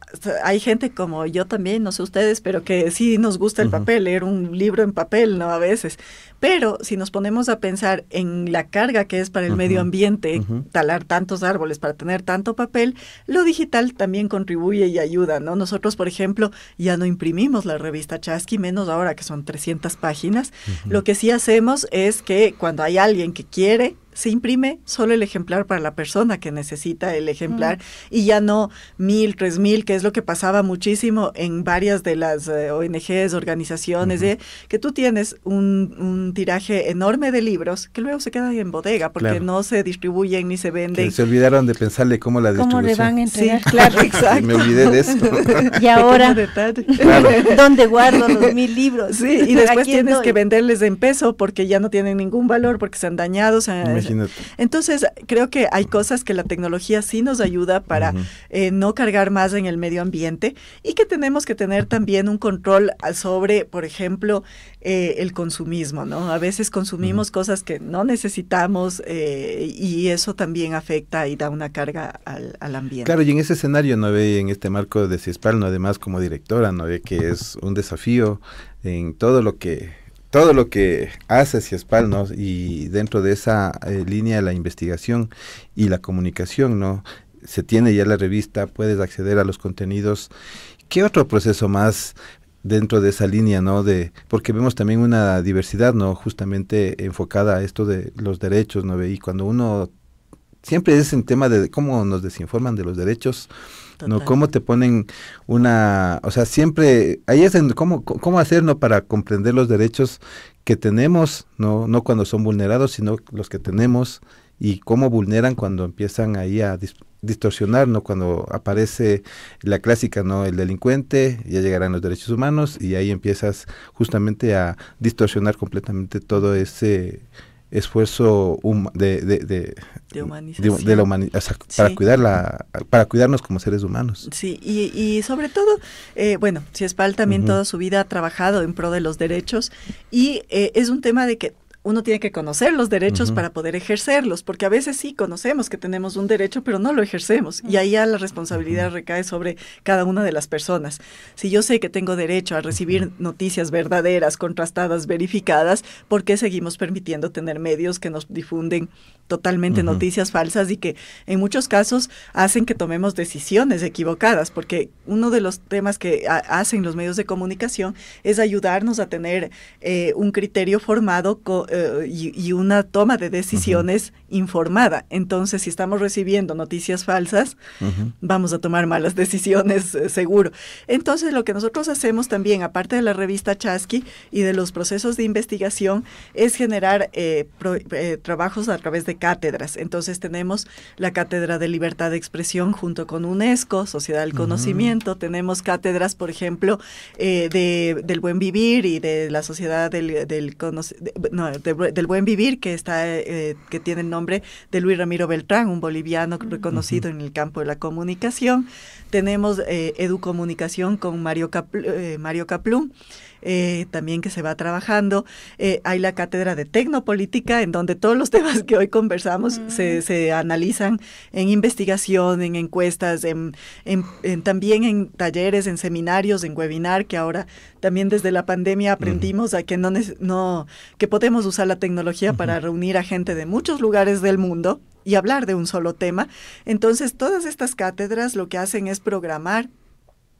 hay gente como yo también, no sé ustedes, pero que sí nos gusta el papel, leer un libro en papel, ¿no? A veces. Pero si nos ponemos a pensar en la carga que es para el medio ambiente, talar tantos árboles para tener tanto papel, lo digital también contribuye y ayuda, ¿no? Nosotros, por ejemplo, ya no imprimimos la revista Chasky, menos ahora que son 300 páginas. Lo que sí hacemos es que cuando hay alguien que quiere se imprime solo el ejemplar para la persona que necesita el ejemplar y ya no mil, tres mil, que es lo que pasaba muchísimo en varias de las eh, ONGs, organizaciones, que tú tienes un, tiraje enorme de libros que luego se quedan en bodega porque no se distribuyen ni se venden. y se olvidaron de pensarle cómo la distribución. ¿Cómo le van a claro, exacto. Me olvidé de eso. y ahora, ¿dónde guardo los mil libros? Sí, y después tienes que venderles en peso porque ya no tienen ningún valor, porque se han dañado, se han entonces, creo que hay cosas que la tecnología sí nos ayuda para eh, no cargar más en el medio ambiente y que tenemos que tener también un control ah, sobre, por ejemplo, eh, el consumismo, ¿no? A veces consumimos cosas que no necesitamos eh, y eso también afecta y da una carga al, al ambiente. Claro, y en ese escenario, ¿no ve? En este marco de CISPAL, ¿no? Además, como directora, ¿no ve? Que es un desafío en todo lo que todo lo que haces y ¿no? Y dentro de esa eh, línea de la investigación y la comunicación, ¿no? Se tiene ya la revista, puedes acceder a los contenidos. ¿Qué otro proceso más dentro de esa línea, ¿no? De, porque vemos también una diversidad, ¿no? Justamente enfocada a esto de los derechos, ¿no? Y cuando uno, siempre es en tema de cómo nos desinforman de los derechos, ¿no? Cómo te ponen una, o sea, siempre, ahí es en cómo, hacerlo para comprender los derechos que tenemos, no, no cuando son vulnerados, sino los que tenemos y cómo vulneran cuando empiezan ahí a distorsionar, ¿no? Cuando aparece la clásica, ¿no? El delincuente, ya llegarán los derechos humanos y ahí empiezas justamente a distorsionar completamente todo ese esfuerzo de, de, humanización. la humanidad para, cuidarla para cuidarnos como seres humanos. Sí, y, y sobre todo, eh, bueno, si también toda su vida ha trabajado en pro de los derechos y eh, es un tema de que uno tiene que conocer los derechos para poder ejercerlos, porque a veces sí conocemos que tenemos un derecho, pero no lo ejercemos. Y ahí ya la responsabilidad recae sobre cada una de las personas. Si yo sé que tengo derecho a recibir noticias verdaderas, contrastadas, verificadas, ¿por qué seguimos permitiendo tener medios que nos difunden totalmente noticias falsas y que en muchos casos hacen que tomemos decisiones equivocadas, porque uno de los temas que hacen los medios de comunicación es ayudarnos a tener eh, un criterio formado eh, y, una toma de decisiones informada. Entonces, si estamos recibiendo noticias falsas, vamos a tomar malas decisiones, eh, seguro. Entonces, lo que nosotros hacemos también, aparte de la revista Chasqui y de los procesos de investigación, es generar trabajos a través de cátedras. Entonces tenemos la Cátedra de Libertad de Expresión junto con UNESCO, Sociedad del Conocimiento. Tenemos cátedras, por ejemplo, eh, de, del buen vivir y de la Sociedad del, del, del buen vivir que, está, eh, que tiene el nombre de Luis Ramiro Beltrán, un boliviano reconocido en el campo de la comunicación. Tenemos eh, Educomunicación con Mario, Capl eh, también que se va trabajando. Eh, hay la cátedra de tecnopolítica, en donde todos los temas que hoy conversamos mm. se, analizan en investigación, en encuestas, en, también en talleres, en seminarios, en webinar, que ahora también desde la pandemia aprendimos a que no, no que podemos usar la tecnología para reunir a gente de muchos lugares del mundo y hablar de un solo tema. Entonces, todas estas cátedras lo que hacen es programar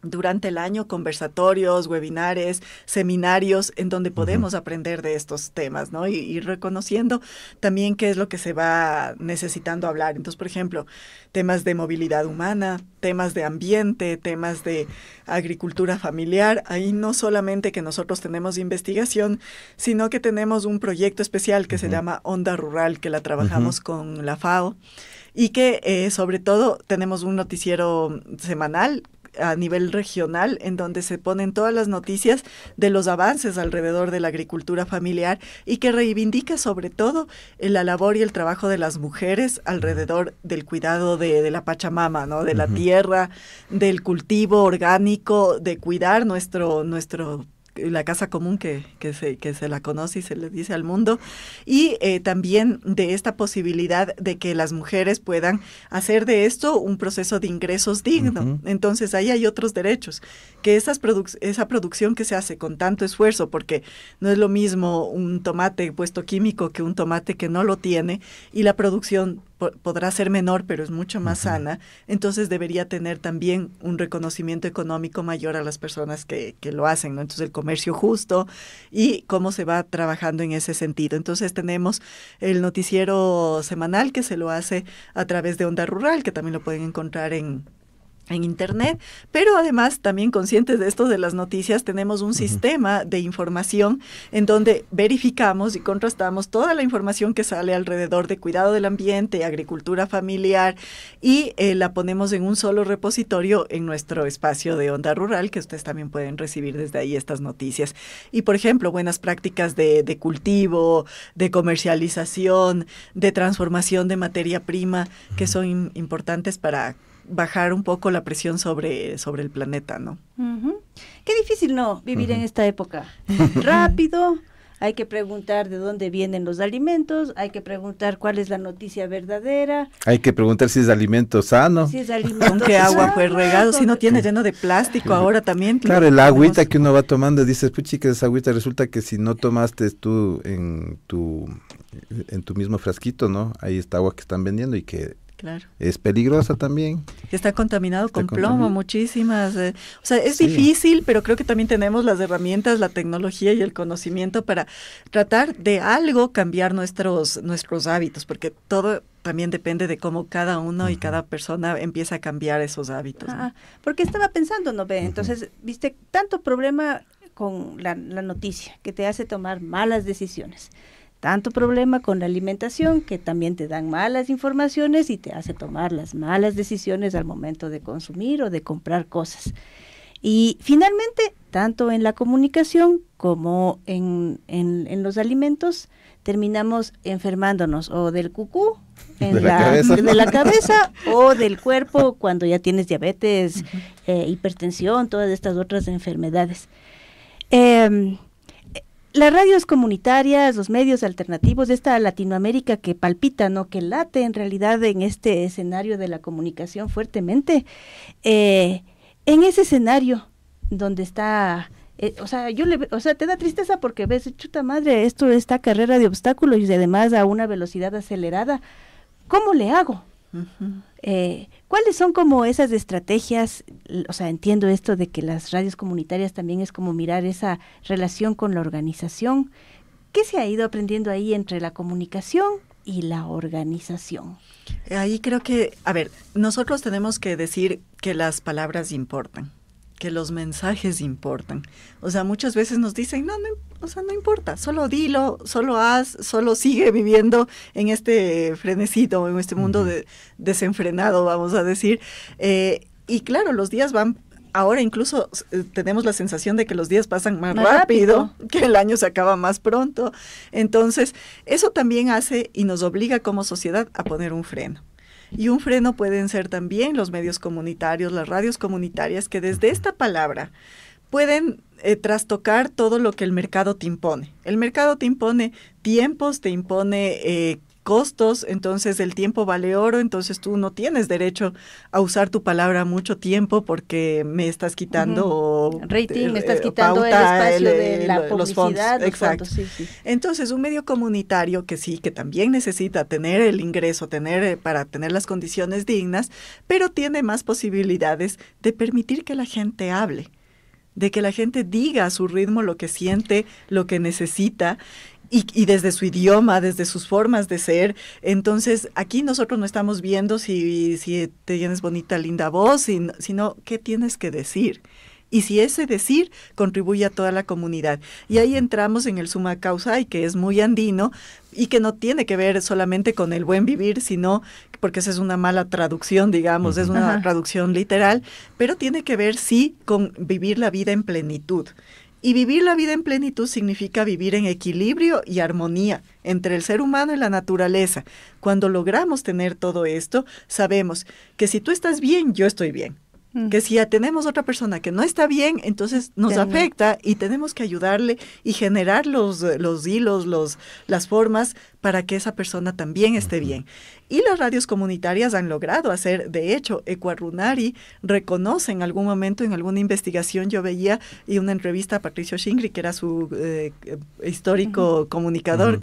durante el año conversatorios, webinares, seminarios en donde podemos aprender de estos temas, ¿no? Y, reconociendo también qué es lo que se va necesitando hablar. Entonces, por ejemplo, temas de movilidad humana, temas de ambiente, temas de agricultura familiar. Ahí no solamente que nosotros tenemos investigación, sino que tenemos un proyecto especial que se llama Onda Rural, que la trabajamos con la FAO y que eh, sobre todo tenemos un noticiero semanal a nivel regional, en donde se ponen todas las noticias de los avances alrededor de la agricultura familiar y que reivindica sobre todo eh, la labor y el trabajo de las mujeres alrededor del cuidado de, la Pachamama, ¿no? de la tierra, del cultivo orgánico, de cuidar nuestro, nuestro la casa común que, se, que se la conoce y se le dice al mundo, y eh, también de esta posibilidad de que las mujeres puedan hacer de esto un proceso de ingresos digno. Entonces ahí hay otros derechos, que esas esa producción que se hace con tanto esfuerzo, porque no es lo mismo un tomate puesto químico que un tomate que no lo tiene, y la producción podrá ser menor, pero es mucho más sana, entonces debería tener también un reconocimiento económico mayor a las personas que, que lo hacen, ¿no? Entonces el comercio justo y cómo se va trabajando en ese sentido. Entonces tenemos el noticiero semanal que se lo hace a través de Onda Rural, que también lo pueden encontrar en en Internet, pero además también conscientes de esto de las noticias, tenemos un sistema de información en donde verificamos y contrastamos toda la información que sale alrededor de cuidado del ambiente, agricultura familiar y eh, la ponemos en un solo repositorio en nuestro espacio de onda rural, que ustedes también pueden recibir desde ahí estas noticias. Y por ejemplo, buenas prácticas de cultivo, de comercialización, de transformación de materia prima, que son importantes para bajar un poco la presión sobre, sobre el planeta, ¿no? Qué difícil, ¿no? Vivir en esta época. Rápido, hay que preguntar de dónde vienen los alimentos, hay que preguntar cuál es la noticia verdadera. Hay que preguntar si es alimento sano. Si es alimento sano. qué agua fue regado? Si no tiene lleno de plástico ahora también. Claro, el agüita que uno va tomando, dices, que pues, esa agüita resulta que si no tomaste tú en tu en tu mismo frasquito, ¿no? Ahí está agua que están vendiendo y que Claro. Es peligrosa también. Está contaminado con plomo, muchísimas. Eh, o sea, es difícil, pero creo que también tenemos las herramientas, la tecnología y el conocimiento para tratar de algo cambiar nuestros, nuestros hábitos, porque todo también depende de cómo cada uno y cada persona empieza a cambiar esos hábitos. Ah, porque estaba pensando, ¿no ve? Entonces, viste, tanto problema con la, noticia que te hace tomar malas decisiones tanto problema con la alimentación que también te dan malas informaciones y te hace tomar las malas decisiones al momento de consumir o de comprar cosas. Y finalmente, tanto en la comunicación como en, los alimentos, terminamos enfermándonos o del cucú, en de, la, cabeza. o del cuerpo cuando ya tienes diabetes, eh, hipertensión, todas estas otras enfermedades. Em, las radios comunitarias, los medios alternativos de esta Latinoamérica que palpita, ¿no? que late en realidad en este escenario de la comunicación fuertemente, eh, en ese escenario donde está, eh, o sea, yo le, o sea, te da tristeza porque ves, chuta madre, esto esta carrera de obstáculos y además a una velocidad acelerada, ¿cómo le hago? Eh, ¿Cuáles son como esas estrategias? O sea, entiendo esto de que las radios comunitarias también es como mirar esa relación con la organización. ¿Qué se ha ido aprendiendo ahí entre la comunicación y la organización? Eh, ahí creo que, a ver, nosotros tenemos que decir que las palabras importan, que los mensajes importan. O sea, muchas veces nos dicen, no, no no importa, solo dilo, solo haz, solo sigue viviendo en este frenecito en este mundo desenfrenado, vamos a decir. Eh, y claro, los días van ahora incluso eh, tenemos la sensación de que los días pasan más, rápido, que el año se acaba más pronto. Entonces, eso también hace y nos obliga como sociedad a poner un freno. Y un freno pueden ser también los medios comunitarios, las radios comunitarias, que desde esta palabra pueden eh, trastocar todo lo que el mercado te impone. El mercado te impone tiempos, te impone eh, costos, entonces el tiempo vale oro, entonces tú no tienes derecho a usar tu palabra mucho tiempo porque me estás quitando rating, me estás eh, quitando el espacio de la publicidad, exacto. Entonces, un medio comunitario que sí que también necesita tener el ingreso, tener para tener las condiciones dignas, pero tiene más posibilidades de permitir que la gente hable de que la gente diga a su ritmo lo que siente, lo que necesita. Y, y, desde su idioma, desde sus formas de ser. Entonces, aquí nosotros no estamos viendo si, si tienes bonita, linda voz, sino, sino qué tienes que decir y si ese decir contribuye a toda la comunidad. Y ahí entramos en el suma causa y que es muy andino y que no tiene que ver solamente con el buen vivir, sino porque esa es una mala traducción, digamos, es una traducción literal, pero tiene que ver sí con vivir la vida en plenitud. Y vivir la vida en plenitud significa vivir en equilibrio y armonía entre el ser humano y la naturaleza. Cuando logramos tener todo esto, sabemos que si tú estás bien, yo estoy bien. Que si ya tenemos otra persona que no está bien, entonces nos afecta y tenemos que ayudarle y generar los, eh, los hilos, los, las formas para que esa persona también esté bien. Y las radios comunitarias han logrado hacer, de hecho, Ecuarunari reconoce en algún momento, en alguna investigación, yo veía y una entrevista a Patricio Shingri, que era su eh, eh, histórico comunicador,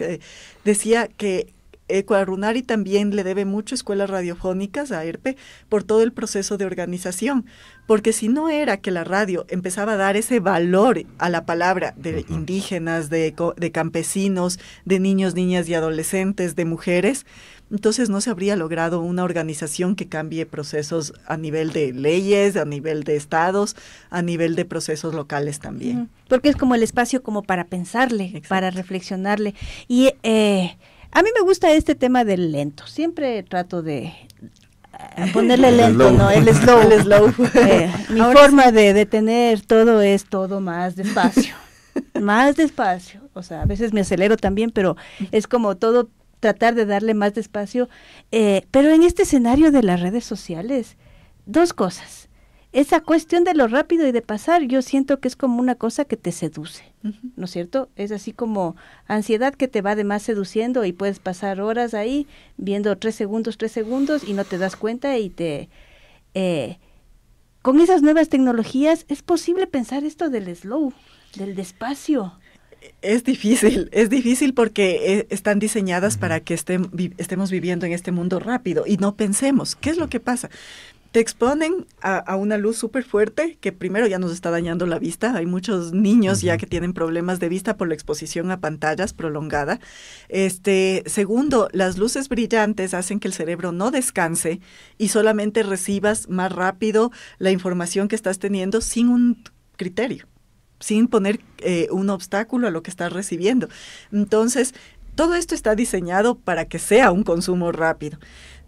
decía que Ecuarunari también le debe mucho escuelas radiofónicas a ERPE por todo el proceso de organización, porque si no era que la radio empezaba a dar ese valor a la palabra de indígenas, de, de campesinos, de niños, niñas y adolescentes, de mujeres, entonces no se habría logrado una organización que cambie procesos a nivel de leyes, a nivel de estados, a nivel de procesos locales también. Porque es como el espacio como para pensarle, para reflexionarle. Y eh, a mí me gusta este tema del lento. Siempre trato de eh, ponerle lento, ¿no? El slow. el slow. Eh, mi forma de detener todo es todo más despacio. más despacio. O sea, a veces me acelero también, pero es como todo tratar de darle más despacio. Eh, pero en este escenario de las redes sociales, dos cosas esa cuestión de lo rápido y de pasar, yo siento que es como una cosa que te seduce, ¿no es cierto? Es así como ansiedad que te va además seduciendo y puedes pasar horas ahí viendo tres segundos, tres segundos y no te das cuenta y te... Eh, con esas nuevas tecnologías es posible pensar esto del slow, del despacio. Es difícil, es difícil porque eh, están diseñadas para que estemos viviendo en este mundo rápido y no pensemos qué es lo que pasa te exponen a, una luz súper fuerte que primero ya nos está dañando la vista. Hay muchos niños ya que tienen problemas de vista por la exposición a pantallas prolongada. Este, segundo, las luces brillantes hacen que el cerebro no descanse y solamente recibas más rápido la información que estás teniendo sin un criterio sin poner eh, un obstáculo a lo que estás recibiendo. Entonces, todo esto está diseñado para que sea un consumo rápido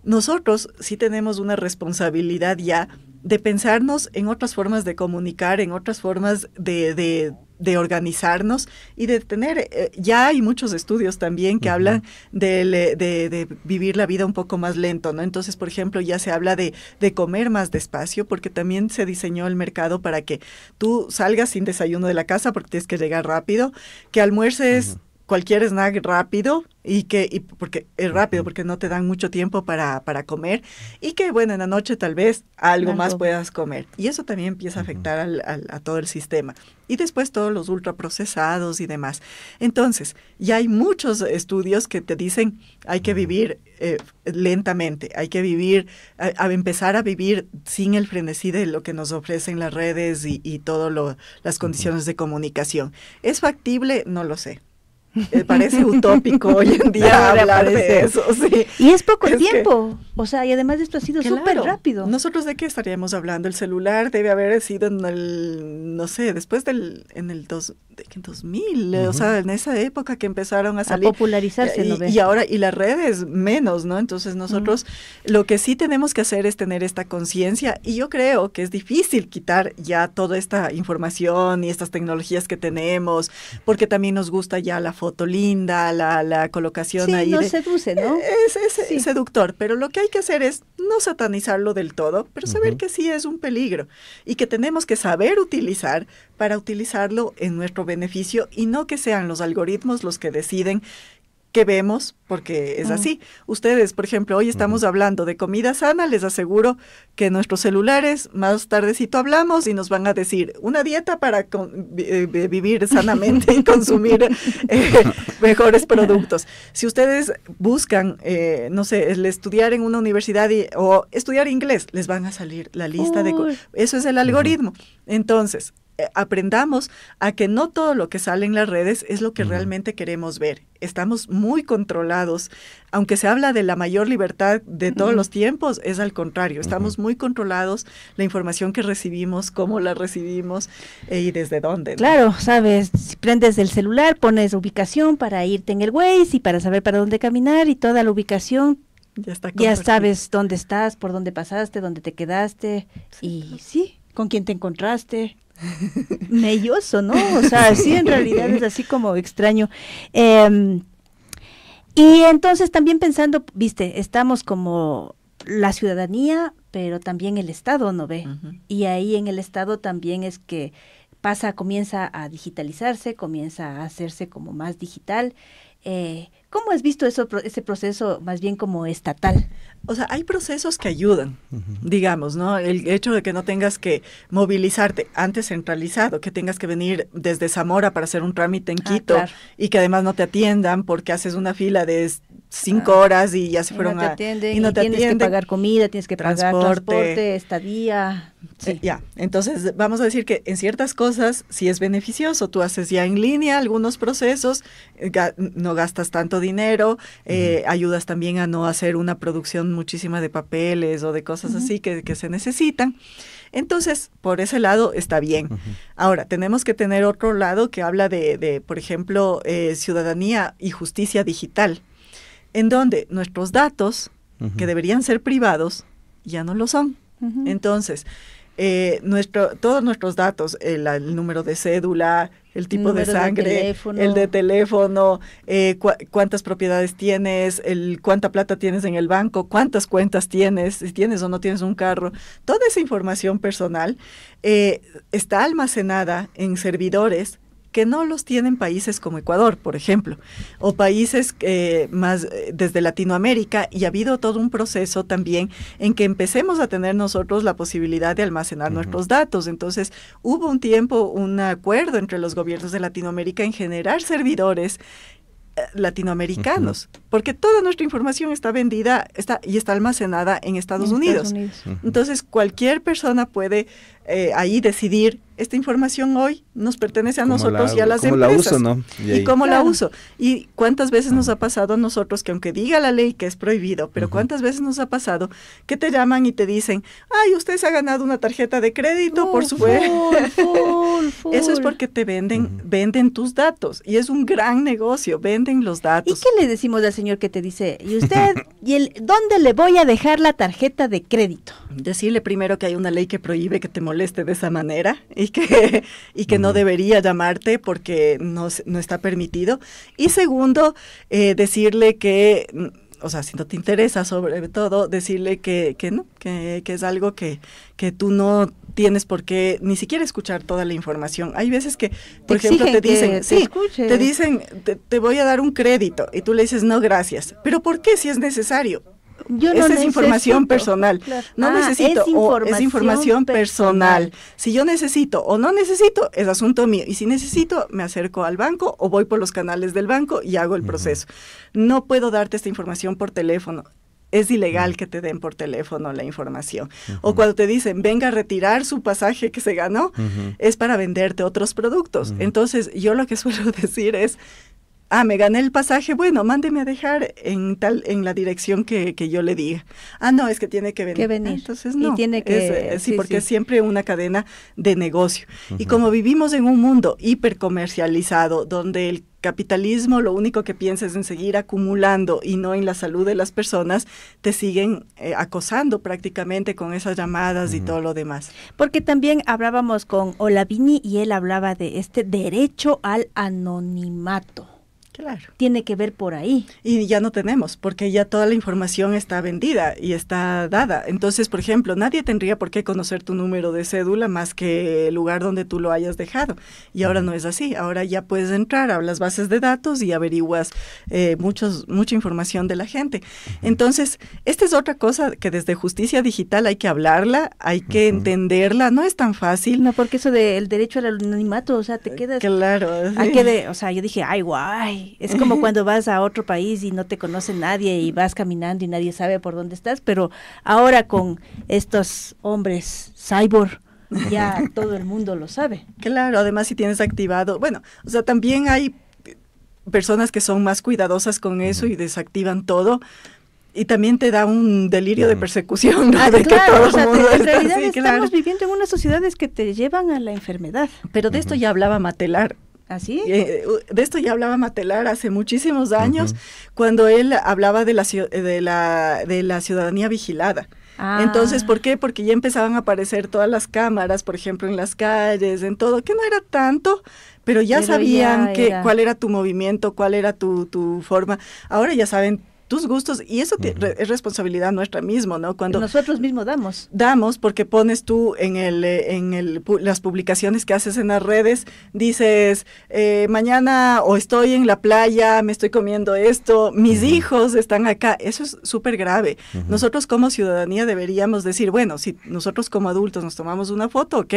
nosotros sí tenemos una responsabilidad ya de pensarnos en otras formas de comunicar, en otras formas de, de, organizarnos y de tener, eh, ya hay muchos estudios también que hablan eh, de, de, vivir la vida un poco más lento, ¿no? Entonces, por ejemplo, ya se habla de, comer más despacio porque también se diseñó el mercado para que tú salgas sin desayuno de la casa porque tienes que llegar rápido, que almuerces cualquier snack rápido y que porque es rápido porque no te dan mucho tiempo para, para comer y que bueno en la noche tal vez algo, más puedas comer y eso también empieza a afectar al, a todo el sistema y después todos los ultraprocesados y demás entonces ya hay muchos estudios que te dicen hay que vivir eh, lentamente hay que vivir a, empezar a vivir sin el frenesí de lo que nos ofrecen las redes y, y todas las condiciones de comunicación es factible no lo sé eh, parece utópico hoy en día hablar de eso, sí. Y es poco tiempo, o sea, y además esto ha sido súper rápido. Nosotros de qué estaríamos hablando, el celular debe haber sido en el, no sé, después del, en el dos, en 2000, eh, o sea, en esa época que empezaron a salir. A popularizarse. Y, ahora, y las redes menos, ¿no? Entonces nosotros lo que sí tenemos que hacer es tener esta conciencia y yo creo que es difícil quitar ya toda esta información y estas tecnologías que tenemos, porque también nos gusta ya la foto linda, la, la colocación ahí. Nos no seduce, ¿no? Eh, es, es eh, seductor, pero lo que hay que hacer es no satanizarlo del todo, pero saber que sí es un peligro y que tenemos que saber utilizar para utilizarlo en nuestro beneficio y no que sean los algoritmos los que deciden qué vemos, porque es así. Ustedes, por ejemplo, hoy estamos hablando de comida sana, les aseguro que nuestros celulares, más tardecito hablamos y nos van a decir una dieta para eh, vivir sanamente y consumir eh, mejores productos. Si ustedes buscan, eh, no sé, estudiar en una universidad o estudiar inglés, les van a salir la lista de... Eso es el algoritmo. Entonces, eh, aprendamos a que no todo lo que sale en las redes es lo que realmente queremos ver. Estamos muy controlados. Aunque se habla de la mayor libertad de todos los tiempos, es al contrario. Estamos muy controlados la información que recibimos, cómo la recibimos eh, y desde dónde. Claro, sabes, si prendes el celular, pones ubicación para irte en el Waze y para saber para dónde caminar y toda la ubicación ya, sabes dónde estás, por dónde pasaste, dónde te quedaste y sí, con quién te encontraste melloso, ¿no? O sea, sí, en realidad es así como extraño. Em, y entonces también pensando, viste, estamos como la ciudadanía, pero también el Estado, ¿no ve? Y ahí en el Estado también es que pasa, comienza a digitalizarse, comienza a hacerse como más digital eh, ¿Cómo has visto eso, ese proceso más bien como estatal? O sea, hay procesos que ayudan, digamos, ¿no? El hecho de que no tengas que movilizarte antes centralizado, que tengas que venir desde Zamora para hacer un trámite en ah, Quito y que además no te atiendan porque haces una fila de cinco ah. horas y ya se fueron y no te atienden, y tienes que pagar comida, tienes que transporte, pagar transporte, estadía. Sí. Eh, ya, entonces vamos a decir que en ciertas cosas sí es beneficioso. Tú haces ya en línea algunos procesos, eh, no gastas tanto dinero, eh, ayudas también a no hacer una producción muchísima de papeles o de cosas así que, se necesitan. Entonces, por ese lado está bien. Ahora, tenemos que tener otro lado que habla de, por ejemplo, ciudadanía y justicia digital en donde nuestros datos, que deberían ser privados, ya no lo son. Entonces, eh, nuestro, todos nuestros datos, el, número de cédula, el tipo de sangre, el de teléfono, eh, cuántas propiedades tienes, el cuánta plata tienes en el banco, cuántas cuentas tienes, si tienes o no tienes un carro, toda esa información personal eh, está almacenada en servidores que no los tienen países como Ecuador, por ejemplo, o países eh, más eh, desde Latinoamérica, y ha habido todo un proceso también en que empecemos a tener nosotros la posibilidad de almacenar nuestros datos. Entonces, hubo un tiempo un acuerdo entre los gobiernos de Latinoamérica en generar servidores eh, latinoamericanos, porque toda nuestra información está vendida está, y está almacenada en Estados, Unidos. Entonces, cualquier persona puede ahí decidir esta información hoy nos pertenece a nosotros y a las ¿cómo empresas. La uso, ¿no? Y, cómo la uso. Y cuántas veces nos ha pasado a nosotros que aunque diga la ley que es prohibido, pero cuántas veces nos ha pasado que te llaman y te dicen, ay, usted se ha ganado una tarjeta de crédito, por supuesto. Eso es porque te venden, venden tus datos y es un gran negocio, venden los datos. ¿Y qué le decimos al señor que te dice, y usted, y el, dónde le voy a dejar la tarjeta de crédito? Decirle primero que hay una ley que prohíbe que te moleste de esa manera y que, y que no debería llamarte porque no, no está permitido. Y segundo, eh, decirle que, mm, o sea, si no te interesa sobre todo, decirle que, no, que, es algo que, que tú no tienes por qué ni siquiera escuchar toda la información. Hay veces que, por ejemplo, te dicen, dicen, te, te, voy a dar un crédito y tú le dices, no, gracias. Pero ¿por qué si es necesario? Esa es información personal. No ah, necesito. Es información, personal. Si yo necesito o no necesito, es asunto mío. Y si necesito, me acerco al banco o voy por los canales del banco y hago el proceso. No puedo darte esta información por teléfono es ilegal que te den por teléfono la información. O cuando te dicen, venga a retirar su pasaje que se ganó, es para venderte otros productos. Entonces, yo lo que suelo decir es, ah, me gané el pasaje, bueno, mándeme a dejar en tal, en la dirección que, yo le diga. Ah, no, es que tiene que venir. Ah, entonces, no. Y tiene que, eh, sí, porque es siempre una cadena de negocio. Y como vivimos en un mundo hipercomercializado, donde el capitalismo lo único que piensas es en seguir acumulando y no en la salud de las personas, te siguen eh, acosando prácticamente con esas llamadas y todo lo demás. Porque también hablábamos con Olavini y él hablaba de este derecho al anonimato. Claro. Tiene que ver por ahí. Y ya no tenemos, porque ya toda la información está vendida y está dada. Entonces, por ejemplo, nadie tendría por qué conocer tu número de cédula más que el lugar donde tú lo hayas dejado. Y ahora no es así. Ahora ya puedes entrar a las bases de datos y averiguas eh, muchos, mucha información de la gente. Entonces, esta es otra cosa que desde justicia digital hay que hablarla, hay que entenderla. No es tan fácil. No, porque eso del derecho al anonimato, o sea, te quedas. Claro. que o sea, yo dije, ay, guay es como cuando vas a otro país y no te conoce nadie y vas caminando y nadie sabe por dónde estás, pero ahora con estos hombres cyborg, ya todo el mundo lo sabe. Claro, además si tienes activado, bueno, o sea, también hay personas que son más cuidadosas con eso y desactivan todo. Y también te da un delirio de persecución. Ah, claro, que estamos viviendo en unas sociedades que te llevan a la enfermedad. Pero de esto ya hablaba Matelar Así eh, de esto ya hablaba Matelar hace muchísimos años, cuando él hablaba de la, eh, de la, de la ciudadanía vigilada. Ah. Entonces, ¿por qué? Porque ya empezaban a aparecer todas las cámaras, por ejemplo, en las calles, en todo, que no era tanto, pero ya sabían que, cuál era tu movimiento, cuál era tu, tu forma. Ahora ya saben tus gustos y eso es responsabilidad nuestra mismo, ¿no? Cuando nosotros mismos damos. Damos porque pones tú en el eh, en el, las publicaciones que haces en las redes dices eh, mañana o estoy en la playa, me estoy comiendo esto, mis hijos están acá, eso es súper grave. Nosotros como ciudadanía deberíamos decir, bueno, si nosotros como adultos nos tomamos una foto, ok,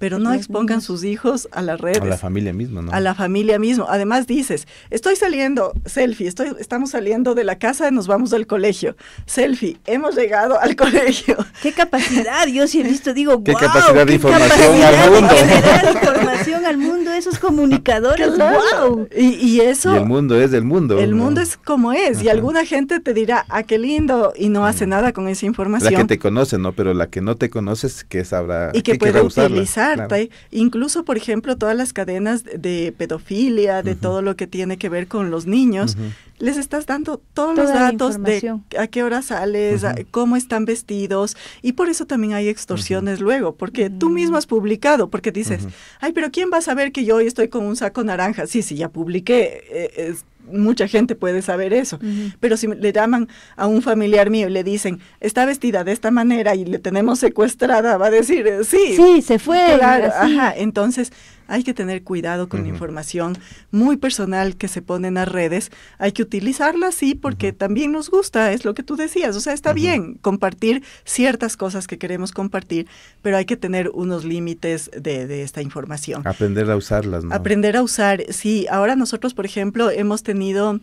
pero no expongan sus hijos a las redes. A la familia misma, ¿no? A la familia misma. Además dices, estoy saliendo selfie, estoy estamos saliendo de la casa, nos vamos del colegio. Selfie, hemos llegado al colegio. Qué capacidad, yo sí he visto, digo, qué capacidad de información al mundo. información al mundo, esos comunicadores, wow. Y, eso. el mundo es del mundo. El mundo es como es, y alguna gente te dirá, ah, qué lindo, y no hace mm. nada con esa información. La que te conoce, ¿no? Pero la que no te conoces, que sabrá. Y que, puede utilizarte. Incluso, por ejemplo, todas las cadenas de pedofilia, de todo lo que tiene que ver con los niños les estás dando todos los datos de a qué hora sales, cómo están vestidos, y por eso también hay extorsiones luego, porque tú mismo has publicado, porque dices, ay, pero ¿quién va a saber que yo hoy estoy con un saco naranja? Sí, sí, ya publiqué. Eh, mucha gente puede saber eso. Pero si le llaman a un familiar mío y le dicen, está vestida de esta manera y le tenemos secuestrada, va a decir, sí. Sí, se fue. ajá. Entonces, hay que tener cuidado con la información muy personal que se pone en las redes. Hay que utilizarla, sí, porque también nos gusta, es lo que tú decías. O sea, está bien compartir ciertas cosas que queremos compartir, pero hay que tener unos límites de, de esta información. Aprender a usarlas, ¿no? Aprender a usar, sí. Ahora nosotros, por ejemplo, hemos tenido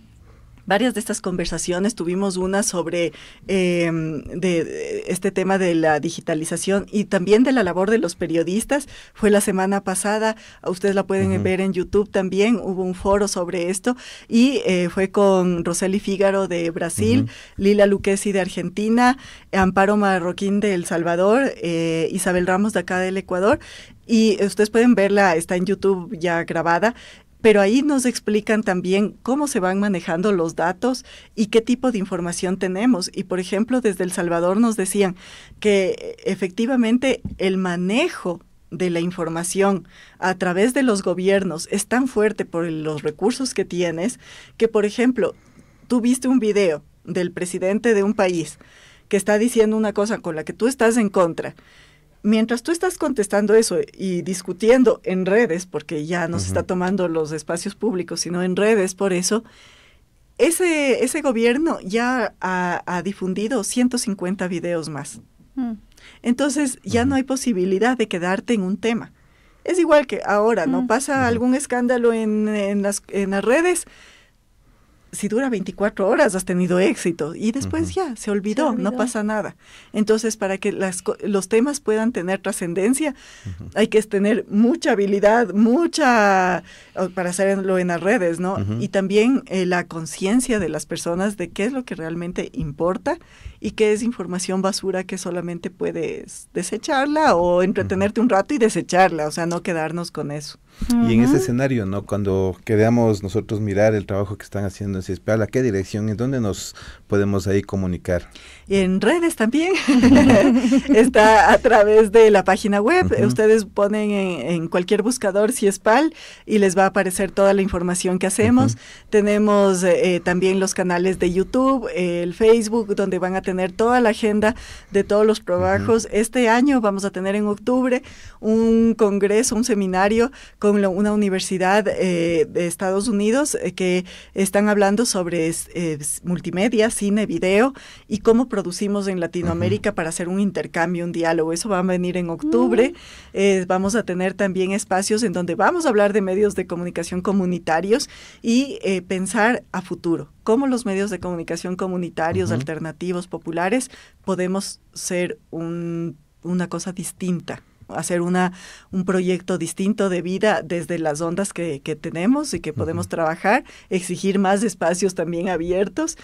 varias de estas conversaciones. Tuvimos una sobre em, de, este tema de la digitalización y también de la labor de los periodistas. Fue la semana pasada, ustedes la pueden ver en YouTube también, hubo un foro sobre esto y eh, fue con Roseli Fígaro de Brasil, Lila Luquesi de Argentina, Amparo Marroquín de El Salvador, eh, Isabel Ramos de acá del Ecuador y ustedes pueden verla, está en YouTube ya grabada pero ahí nos explican también cómo se van manejando los datos y qué tipo de información tenemos. Y por ejemplo, desde El Salvador nos decían que e, efectivamente el manejo de la información a través de los gobiernos es tan fuerte por los recursos que tienes que, por ejemplo, tú viste un video del presidente de un país que está diciendo una cosa con la que tú estás en contra mientras tú estás contestando eso y discutiendo en redes, porque ya no se está tomando los espacios públicos, sino en redes por eso, ese, ese gobierno ya ha, difundido 150 videos más. Mm. Entonces ya no hay posibilidad de quedarte en un tema. Es igual que ahora, ¿no? Mm. Pasa algún escándalo las, en las redes si dura 24 horas has tenido éxito y después ya se olvidó, no pasa nada. Entonces, para que los temas puedan tener trascendencia, hay que tener mucha habilidad, mucha, para hacerlo en las redes, ¿no? Y también eh, la conciencia de las personas de qué es lo que realmente importa y qué es información basura que solamente puedes desecharla o entretenerte un rato y desecharla, o sea, no quedarnos con eso. Y en ese escenario, ¿no? Cuando queramos nosotros mirar el trabajo que están haciendo en ¿a ¿qué dirección, en dónde nos podemos ahí comunicar? en redes también. Está a través de la página web. Ustedes ponen en, cualquier buscador si CIESPAL y les va a aparecer toda la información que hacemos. Tenemos eh, eh, también los canales de YouTube, el Facebook, donde van a tener toda la agenda de todos los trabajos. Este año vamos a tener en octubre un congreso, un seminario con una universidad eh, de Estados Unidos que están hablando sobre multimedia, cine, video y cómo producimos en Latinoamérica para hacer un intercambio, un diálogo. Eso va a venir en octubre. Mm. Eh, vamos a tener también espacios en donde vamos a hablar de medios de comunicación comunitarios y eh, pensar a futuro cómo los medios de comunicación comunitarios, alternativos, populares, podemos ser una cosa distinta hacer una, un proyecto distinto de vida desde las ondas que, tenemos y que podemos trabajar, exigir más espacios también abiertos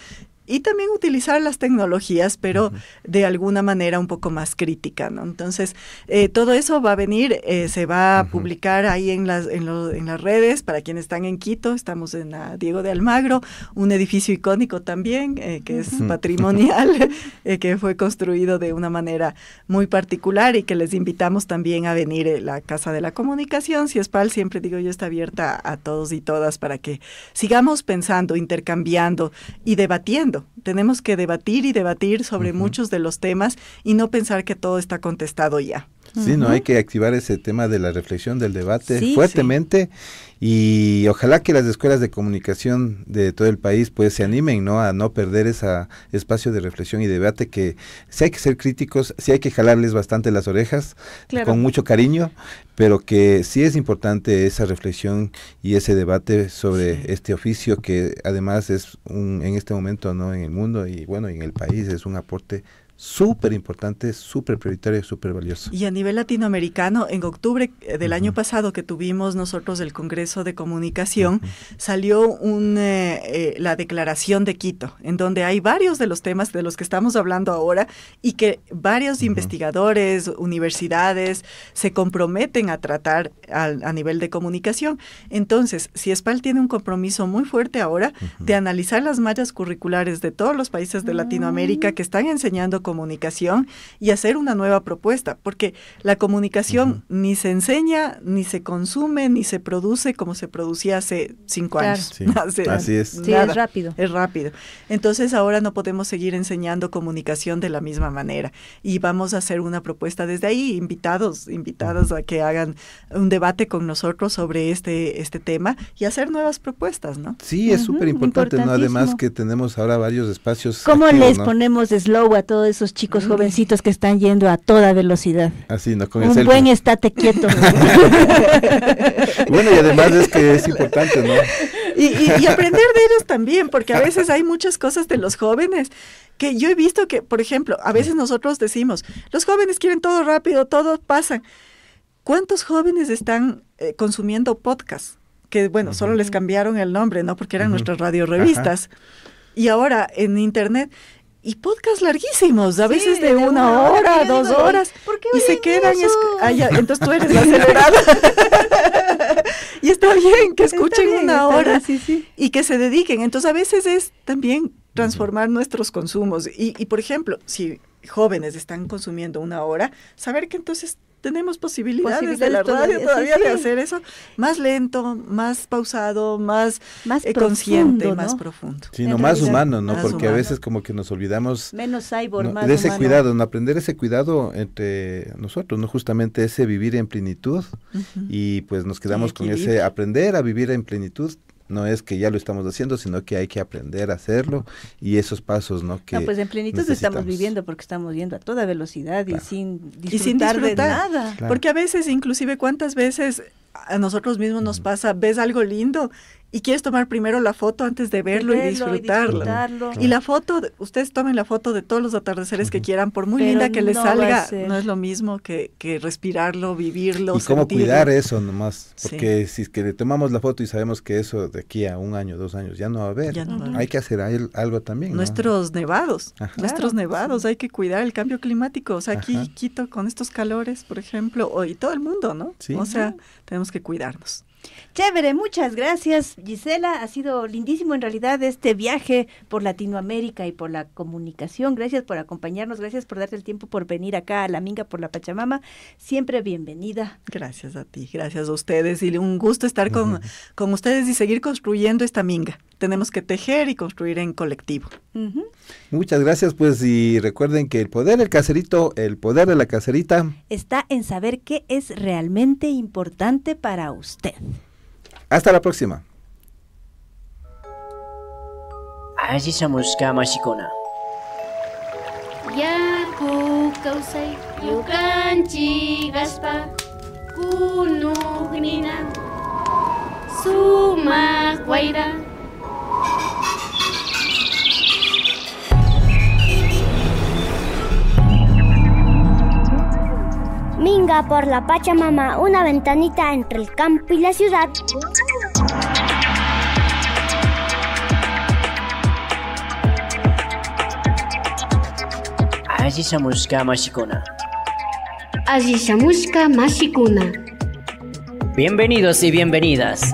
y también utilizar las tecnologías, pero de alguna manera un poco más crítica, ¿no? Entonces, eh, todo eso va a venir, eh, se va a publicar ahí en las, en, las redes, para quienes están en Quito, estamos en Diego de Almagro, un edificio icónico también, eh, que es patrimonial, que fue construido de una manera muy particular y que les invitamos también a venir a la Casa de la Comunicación, si es PAL, siempre digo yo, está abierta a todos y todas para que sigamos pensando, intercambiando y debatiendo tenemos que debatir y debatir sobre muchos de los temas y no pensar que todo está contestado ya. Sí, no, hay que activar ese tema de la reflexión, del debate fuertemente y ojalá que las escuelas de comunicación de todo el país pues se animen ¿no? a no perder ese espacio de reflexión y debate que si hay que ser críticos, si hay que jalarles bastante las orejas con mucho cariño, pero que sí es importante esa reflexión y ese debate sobre este oficio que además es un, en este momento no en el mundo y bueno en el país es un aporte súper importante, súper prioritario, súper valioso. Y a nivel latinoamericano, en octubre eh, del año pasado que tuvimos nosotros el Congreso de Comunicación, salió eh, eh, la declaración de Quito, en donde hay varios de los temas de los que estamos hablando ahora y que varios investigadores, universidades se comprometen a tratar a, nivel de comunicación. Entonces, si CIESPAL tiene un compromiso muy fuerte ahora de analizar las mallas curriculares de todos los países de Latinoamérica mm. que están enseñando comunicación y hacer una nueva propuesta, porque la comunicación ni se enseña, ni se consume, ni se produce como se producía hace cinco años. Así es. es rápido. Es rápido. Entonces ahora no podemos seguir enseñando comunicación de la misma manera y vamos a hacer una propuesta desde ahí, invitados, invitados a que hagan un debate con nosotros sobre este, este tema y hacer nuevas propuestas, ¿no? Sí, es súper importante, ¿no? Además que tenemos ahora varios espacios. ¿Cómo les ponemos slow a todo esos chicos jovencitos que están yendo a toda velocidad. Así, no con Un buen estate quieto. bueno, y además es que es importante, ¿no? Y, aprender de ellos también, porque a veces hay muchas cosas de los jóvenes que yo he visto que, por ejemplo, a veces nosotros decimos, los jóvenes quieren todo rápido, todo pasa. ¿Cuántos jóvenes están eh, consumiendo podcast... Que bueno, solo les cambiaron el nombre, ¿no? Porque eran nuestras radiorrevistas revistas... Y ahora en Internet y podcasts larguísimos, a veces de, una, hora, dos horas, y se quedan. entonces tú eres la y está bien que escuchen una hora y que se dediquen. Entonces a veces es también transformar nuestros consumos. Y, y por ejemplo, si jóvenes están consumiendo una hora, saber que entonces tenemos posibilidades, de la todavía, de hacer eso más lento, más pausado, más, eh, consciente, más profundo. Sino más humano, ¿no? Porque a veces como que nos olvidamos de ese cuidado, no aprender ese cuidado entre nosotros, ¿no? Justamente ese vivir en plenitud y pues nos quedamos con ese aprender a vivir en plenitud no es que ya lo estamos haciendo, sino que hay que aprender a hacerlo y esos pasos, ¿no? Que no, pues en plenitud estamos viviendo porque estamos yendo a toda velocidad y, sin disfrutar de nada. Porque a veces, inclusive, ¿cuántas veces a nosotros mismos nos pasa, ves algo lindo y quieres tomar primero la foto antes de verlo, y, disfrutarlo. y la foto, ustedes tomen la foto de todos los atardeceres que quieran, por muy linda que les salga, no es lo mismo que, respirarlo, vivirlo. Y cómo cuidar eso nomás, porque si es que le tomamos la foto y sabemos que eso de aquí a un año, dos años ya no va a haber, hay que hacer algo también. Nuestros nevados, nuestros nevados, hay que cuidar el cambio climático. O sea, aquí Quito con estos calores, por ejemplo, y todo el mundo, ¿no? O sea, tenemos que cuidarnos. Chévere, muchas gracias Gisela. Ha sido lindísimo en realidad este viaje por Latinoamérica y por la comunicación. Gracias por acompañarnos, gracias por darte el tiempo por venir acá a La Minga por la Pachamama. Siempre bienvenida. Gracias a ti, gracias a ustedes y un gusto estar con, con ustedes y seguir construyendo esta Minga. Tenemos que tejer y construir en colectivo. Muchas gracias pues y recuerden que el poder del caserito, el poder de la caserita está en saber qué es realmente importante para usted. Hasta la próxima. Así somos cama chicona. Ya cucausa y gaspa, kunugnina, suma guaira. Minga por la Pachamama, una ventanita entre el campo y la ciudad. Así Samuska Mashikuna. Así más Mashikuna. Bienvenidos y bienvenidas.